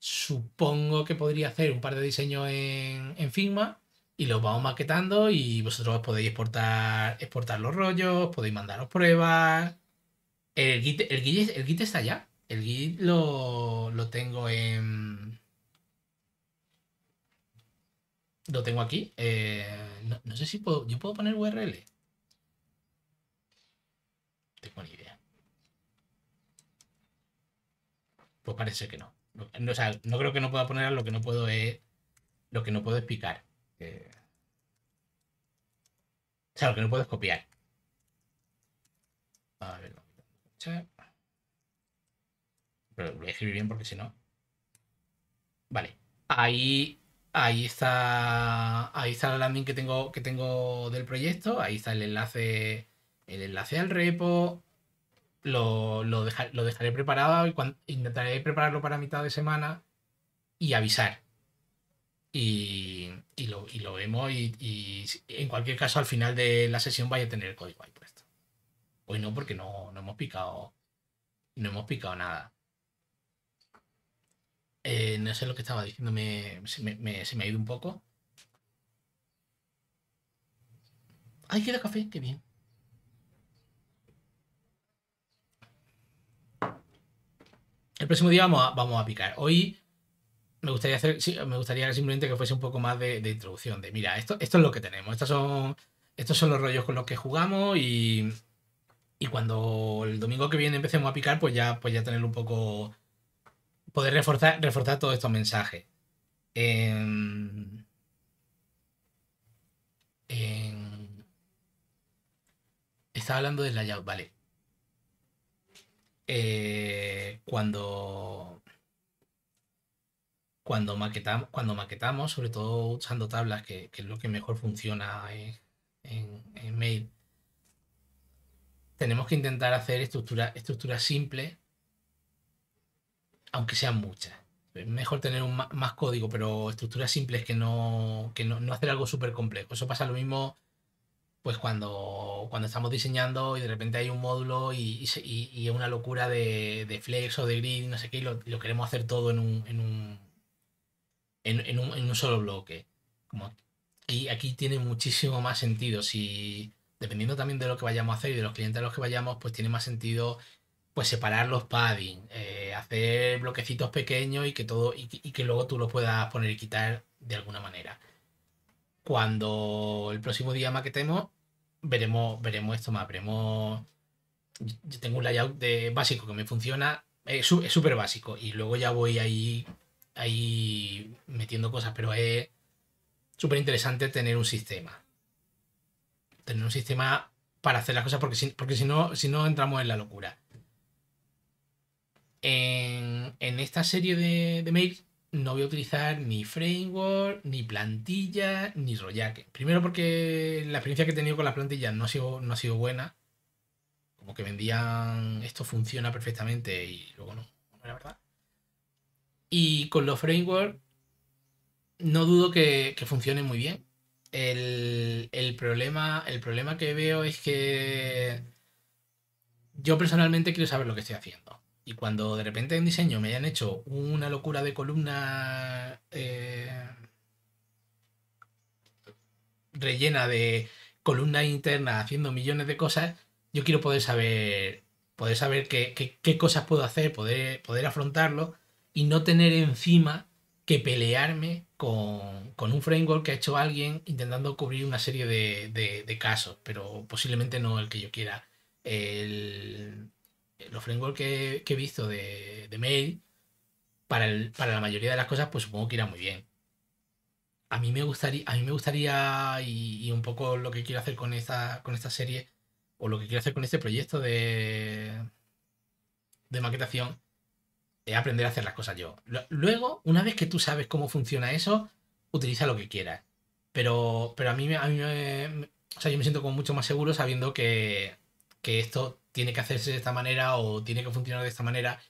Supongo que podría hacer un par de diseños en, en Figma y los vamos maquetando y vosotros podéis exportar, exportar los rollos, podéis mandaros pruebas. El Git, el está ya El Git lo, tengo en... Lo tengo aquí. Eh, no, sé si puedo... ¿Yo puedo poner URL? tengo ni idea. Pues parece que no no, o sea, no creo que no pueda poner lo que no puedo es. Lo que no puedo explicar o sea, lo que no puedo es copiar. Pero lo voy a escribir bien porque si no. Vale. Ahí. Ahí está. Ahí está la landing que tengo, que tengo del proyecto. Ahí está el enlace. El enlace al repo lo, lo, dejaré preparado y intentaré prepararlo para mitad de semana y avisar. Y, lo, y lo, vemos y, en cualquier caso al final de la sesión vaya a tener el código ahí puesto. Hoy no porque no, no hemos picado no hemos picado nada. Eh, no sé lo que estaba diciendo, se, me, ha ido un poco. Ay, queda café, qué bien. El próximo día vamos a, picar. Hoy me gustaría hacer, me gustaría simplemente que fuese un poco más de, introducción, de mira, esto, es lo que tenemos, estos son, estos son los rollos con los que jugamos y, cuando el domingo que viene empecemos a picar, pues ya, pues ya tener un poco, poder reforzar, reforzar todos estos mensajes. Em, em, estaba hablando del layout, vale. Eh, cuando, cuando, maquetamos, cuando maquetamos, sobre todo usando tablas, que, es lo que mejor funciona en, Mail, tenemos que intentar hacer estructuras simples, aunque sean muchas. Es mejor tener más código, pero estructuras simples que no, no, no hacer algo súper complejo. Eso pasa lo mismo pues cuando, estamos diseñando y de repente hay un módulo y, es y, una locura de, flex o de grid, no sé qué, y lo, queremos hacer todo en un, en un, en, un, solo bloque. y aquí tiene muchísimo más sentido. Si, dependiendo también de lo que vayamos a hacer y de los clientes a los que vayamos, pues tiene más sentido pues separar los padding, eh, hacer bloquecitos pequeños y que todo, y, y que luego tú los puedas poner y quitar de alguna manera cuando el próximo día maquetemos, veremos, veremos esto más. Veremos. Yo tengo un layout de básico que me funciona, es súper básico, y luego ya voy ahí, ahí metiendo cosas, pero es súper interesante tener un sistema. Tener un sistema para hacer las cosas, porque si, porque si, no, si no entramos en la locura. En, esta serie de mails no voy a utilizar ni framework, ni plantilla, ni rollaque. Primero porque la experiencia que he tenido con las plantillas no ha sido, no ha sido buena. Como que vendían esto funciona perfectamente y luego no, no era verdad. Y con los frameworks no dudo que, funcione muy bien. el, problema, el problema que veo es que yo personalmente quiero saber lo que estoy haciendo. Y cuando de repente en diseño me hayan hecho una locura de columna eh, rellena de columnas internas haciendo millones de cosas, yo quiero poder saber, poder saber qué, cosas puedo hacer, poder, poder afrontarlo y no tener encima que pelearme con, un framework que ha hecho alguien intentando cubrir una serie de, de casos, pero posiblemente no el que yo quiera. El, los frameworks que, he visto de, mail, para, el, la mayoría de las cosas, pues supongo que irá muy bien. A mí me gustaría, a mí me gustaría y, un poco lo que quiero hacer con esta, con esta serie, o lo que quiero hacer con este proyecto de, de maquetación, es aprender a hacer las cosas yo. Luego, una vez que tú sabes cómo funciona eso, utiliza lo que quieras. Pero, pero a mí, me, o sea, yo me siento como mucho más seguro sabiendo que, que esto tiene que hacerse de esta manera o tiene que funcionar de esta manera.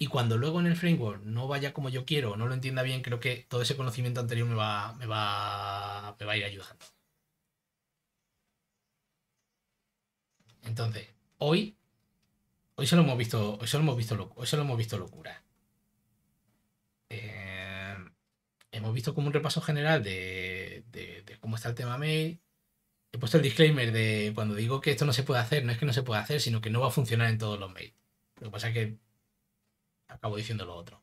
Y cuando luego en el framework no vaya como yo quiero, no lo entienda bien, creo que todo ese conocimiento anterior me va, me va, me va a ir ayudando. Entonces, hoy, hoy solo hemos visto, hoy hemos visto, hemos visto locura. Eh, hemos visto como un repaso general de cómo está el tema mail, he puesto el disclaimer de cuando digo que esto no se puede hacer, no es que no se pueda hacer, sino que no va a funcionar en todos los mails. Lo que pasa es que acabo diciendo lo otro.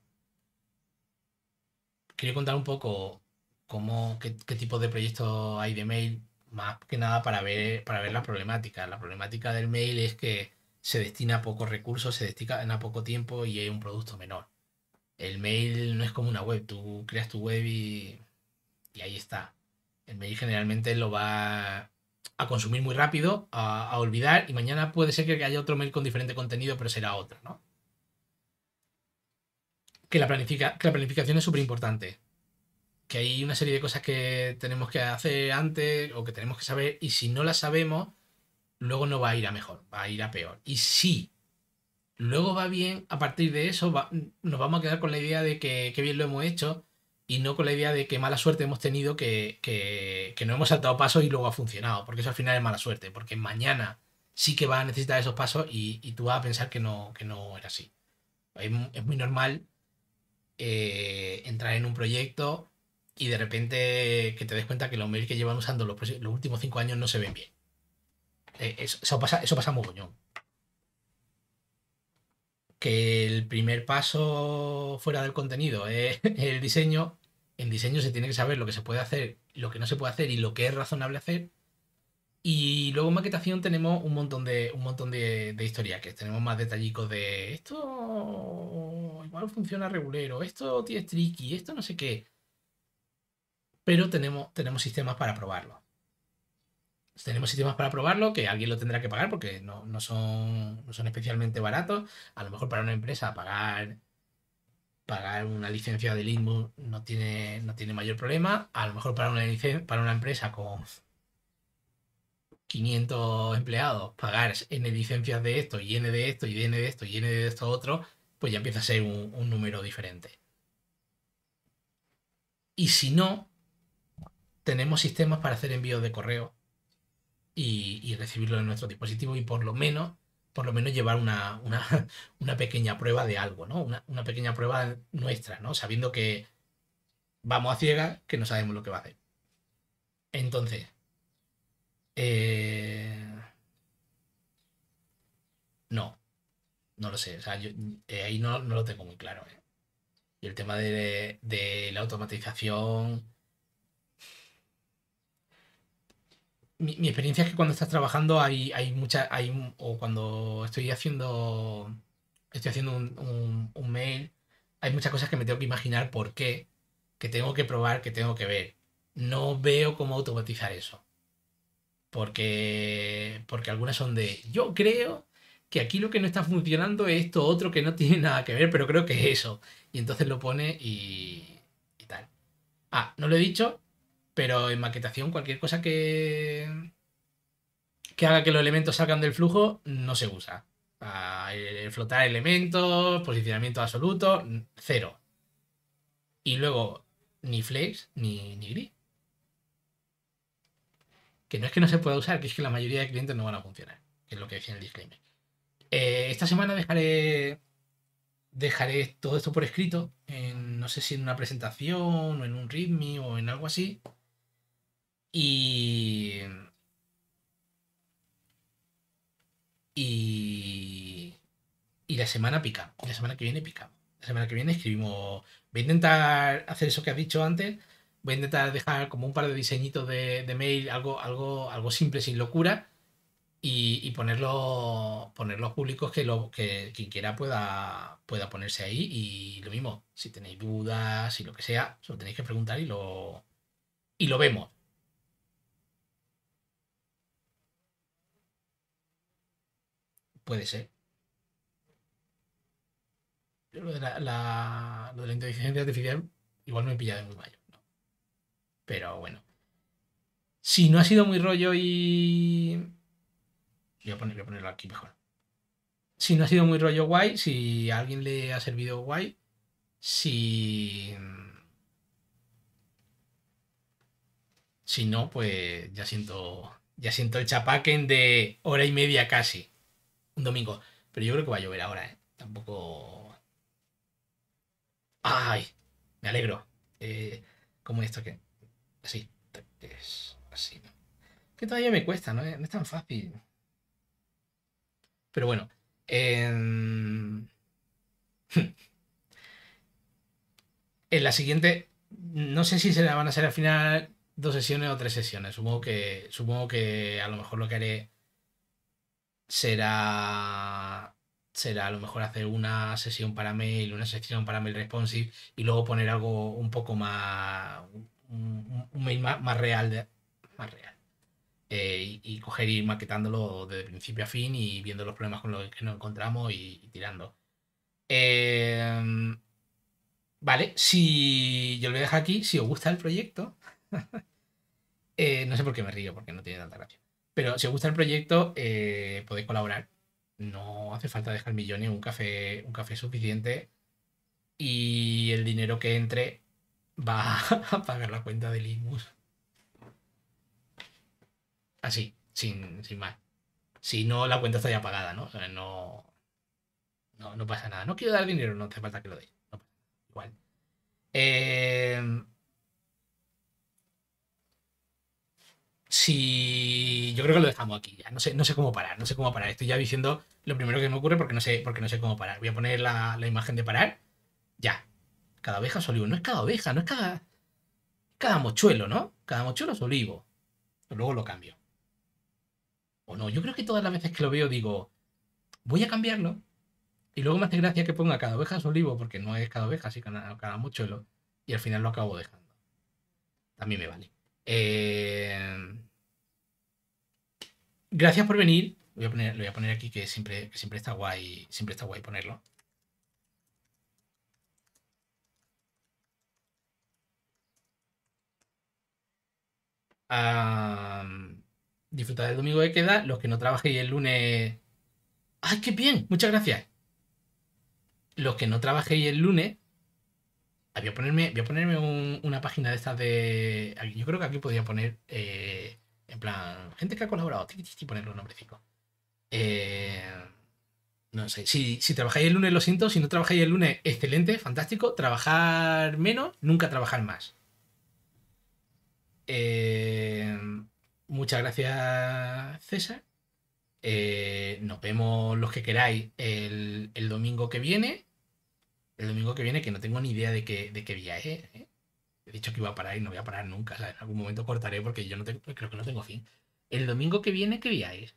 Quiero contar un poco cómo, qué, tipo de proyectos hay de mail, más que nada para ver, para ver la problemática. La problemática del mail es que se destina a pocos recursos, se destina a poco tiempo y hay un producto menor. El mail no es como una web, tú creas tu web y, y ahí está. El mail generalmente lo va a consumir muy rápido, a, olvidar, y mañana puede ser que haya otro mail con diferente contenido, pero será otro, ¿no? Que la, planifica, la planificación es súper importante. Que hay una serie de cosas que tenemos que hacer antes o que tenemos que saber, y si no las sabemos, luego no va a ir a mejor, va a ir a peor. Y si luego va bien, a partir de eso nos vamos a quedar con la idea de que bien lo hemos hecho, y no con la idea de que mala suerte hemos tenido que, no hemos saltado pasos y luego ha funcionado, porque eso al final es mala suerte, porque mañana sí que vas a necesitar esos pasos y, tú vas a pensar que no, que no era así. Es, muy normal eh, entrar en un proyecto y de repente que te des cuenta que los medios que llevan usando los, últimos cinco años no se ven bien. Eh, eso, pasa, eso pasa que el primer paso fuera del contenido es [laughs] el diseño. En diseño se tiene que saber lo que se puede hacer, lo que no se puede hacer y lo que es razonable hacer. Y luego en maquetación tenemos un montón de un montón de, historias, que tenemos más detallicos de esto igual funciona regulero, esto tiene tricky, esto no sé qué. Pero tenemos, tenemos sistemas para probarlo tenemos sistemas para probarlo, que alguien lo tendrá que pagar porque no, son, son especialmente baratos. A lo mejor para una empresa pagar, pagar una licencia de Linux no tiene, no tiene mayor problema. A lo mejor para una, para una empresa con 500 empleados pagar N licencias de esto y N de esto y N de esto y N de esto otro, pues ya empieza a ser un número diferente. Y si no, tenemos sistemas para hacer envíos de correo y, recibirlo en nuestro dispositivo y por lo menos, por lo menos llevar una, [laughs] pequeña prueba de algo, ¿no? Una, pequeña prueba nuestra, ¿no? Sabiendo que vamos a ciegas, que no sabemos lo que va a hacer. Entonces, eh, no, no lo sé, o sea, yo, eh, ahí no, lo tengo muy claro. ¿eh? Y el tema de, de la automatización mi, experiencia es que cuando estás trabajando hay, hay mucha, hay, o cuando estoy haciendo, estoy haciendo un, mail, hay muchas cosas que me tengo que imaginar por qué, que tengo que probar, que tengo que ver. No veo cómo automatizar eso. Porque, porque algunas son de, yo creo que aquí lo que no está funcionando es esto otro que no tiene nada que ver, pero creo que es eso. Y entonces lo pone y, y tal. Ah, no lo he dicho, pero en maquetación, cualquier cosa que, que haga que los elementos salgan del flujo, no se usa. Eh, flotar elementos, posicionamiento absoluto, cero. Y luego, ni flex, ni, gris. Que no es que no se pueda usar, que es que la mayoría de clientes no van a funcionar. Que es lo que decía en el disclaimer. Eh, esta semana dejaré dejaré todo esto por escrito, no sé si en una presentación o en un README o en algo así, y. la semana pica. La semana que viene pica. La semana que viene escribimos. Voy a intentar hacer eso que has dicho antes. Voy a intentar dejar como un par de diseñitos de, mail, algo, algo, algo simple, sin locura. Y, y ponerlos públicos que, lo, que quien quiera pueda, pueda ponerse ahí. Y lo mismo, si tenéis dudas, y lo que sea, se lo tenéis que preguntar y lo, y lo vemos. Puede ser. lo de la, lo de la inteligencia artificial igual me pilla de muy malo, Pero bueno. Si no ha sido muy rollo y... Voy a, poner, voy ponerlo aquí mejor. Si no ha sido muy rollo guay, si a alguien le ha servido guay, si... Si no, pues ya siento, ya siento el chapaquen de hora y media casi. Un domingo. Pero yo creo que va a llover ahora, ¿eh? Tampoco... ¡Ay! Me alegro. Eh, ¿Cómo es esto que... Así. así. Que todavía me cuesta, ¿no? No es tan fácil. Pero bueno. En... Em, [laughs] en la siguiente, no sé si se la van a hacer al final dos sesiones o tres sesiones. Supongo que, supongo que a lo mejor lo que haré será será a lo mejor hacer una sesión para mail, una sesión para mail responsive y luego poner algo un poco más un, mail más, real más real eh, y, coger y maquetándolo de principio a fin y viendo los problemas con los que nos encontramos y, tirando em, vale si yo lo voy a aquí si os gusta el proyecto [laughs] eh, no sé por qué me río porque no tiene tanta gracia pero si os gusta el proyecto, eh, podéis colaborar. No hace falta dejar millones, un café, un café suficiente. Y el dinero que entre va [laughs] a pagar la cuenta de Limus. Así, sin, sin más. Si no, la cuenta está ya pagada, ¿no? no, no, pasa nada. No quiero dar dinero, no hace falta que lo deis. igual. Eh, si yo creo que lo dejamos aquí ya. No sé, no sé cómo parar, no sé cómo parar. Estoy ya diciendo lo primero que me ocurre porque no sé, porque no sé cómo parar. Voy a poner la, imagen de parar. Ya. Cada oveja es olivo. No es cada oveja, no es cada. Cada mochuelo, ¿no? Cada mochuelo es olivo. luego lo cambio. O no, yo creo que todas las veces que lo veo digo, voy a cambiarlo. Y luego me hace gracia que ponga cada oveja es olivo, porque no es cada oveja, así cada mochuelo. Y al final lo acabo dejando. También me vale. Eh, gracias por venir. Voy a lo voy a poner aquí que siempre, siempre está guay. Siempre está guay ponerlo. Disfrutad disfrutar del domingo de queda. Los que no trabajéis el lunes. ¡Ay, qué bien! Muchas gracias. Los que no trabajéis el lunes, Ah, voy a ponerme, voy a ponerme una página de estas de. Yo creo que aquí podría poner. Eh, en plan, gente que ha colaborado. Y poner los nombrecitos. no sé. Si, si trabajáis el lunes, lo siento. Si no trabajáis el lunes, excelente, fantástico. Trabajar menos, nunca trabajar más. Eh, muchas gracias, César. Eh, nos vemos los que queráis el domingo que viene el domingo que viene, que no tengo ni idea de qué, de qué viaje. ¿eh? He dicho que iba a parar y no voy a parar nunca. en algún momento cortaré porque yo no creo que no tengo fin. El domingo que viene, ¿qué viaje?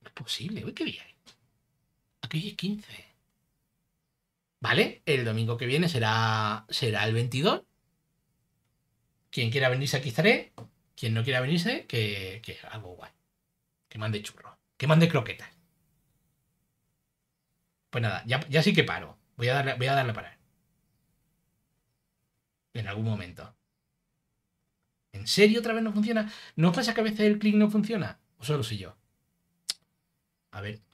No es posible, hoy qué viaje. Aquí es 15. ¿Vale? El domingo que viene será, será el 22. Quien quiera venirse, aquí estaré. Quien no quiera venirse, que, que algo guay. Que mande churro. Que mande croquetas. Pues nada, ya sí que paro. Voy a darle, a parar. para En algún momento. ¿En serio otra vez no funciona? ¿No pasa que a veces el clic no funciona? ¿O solo soy yo? A ver,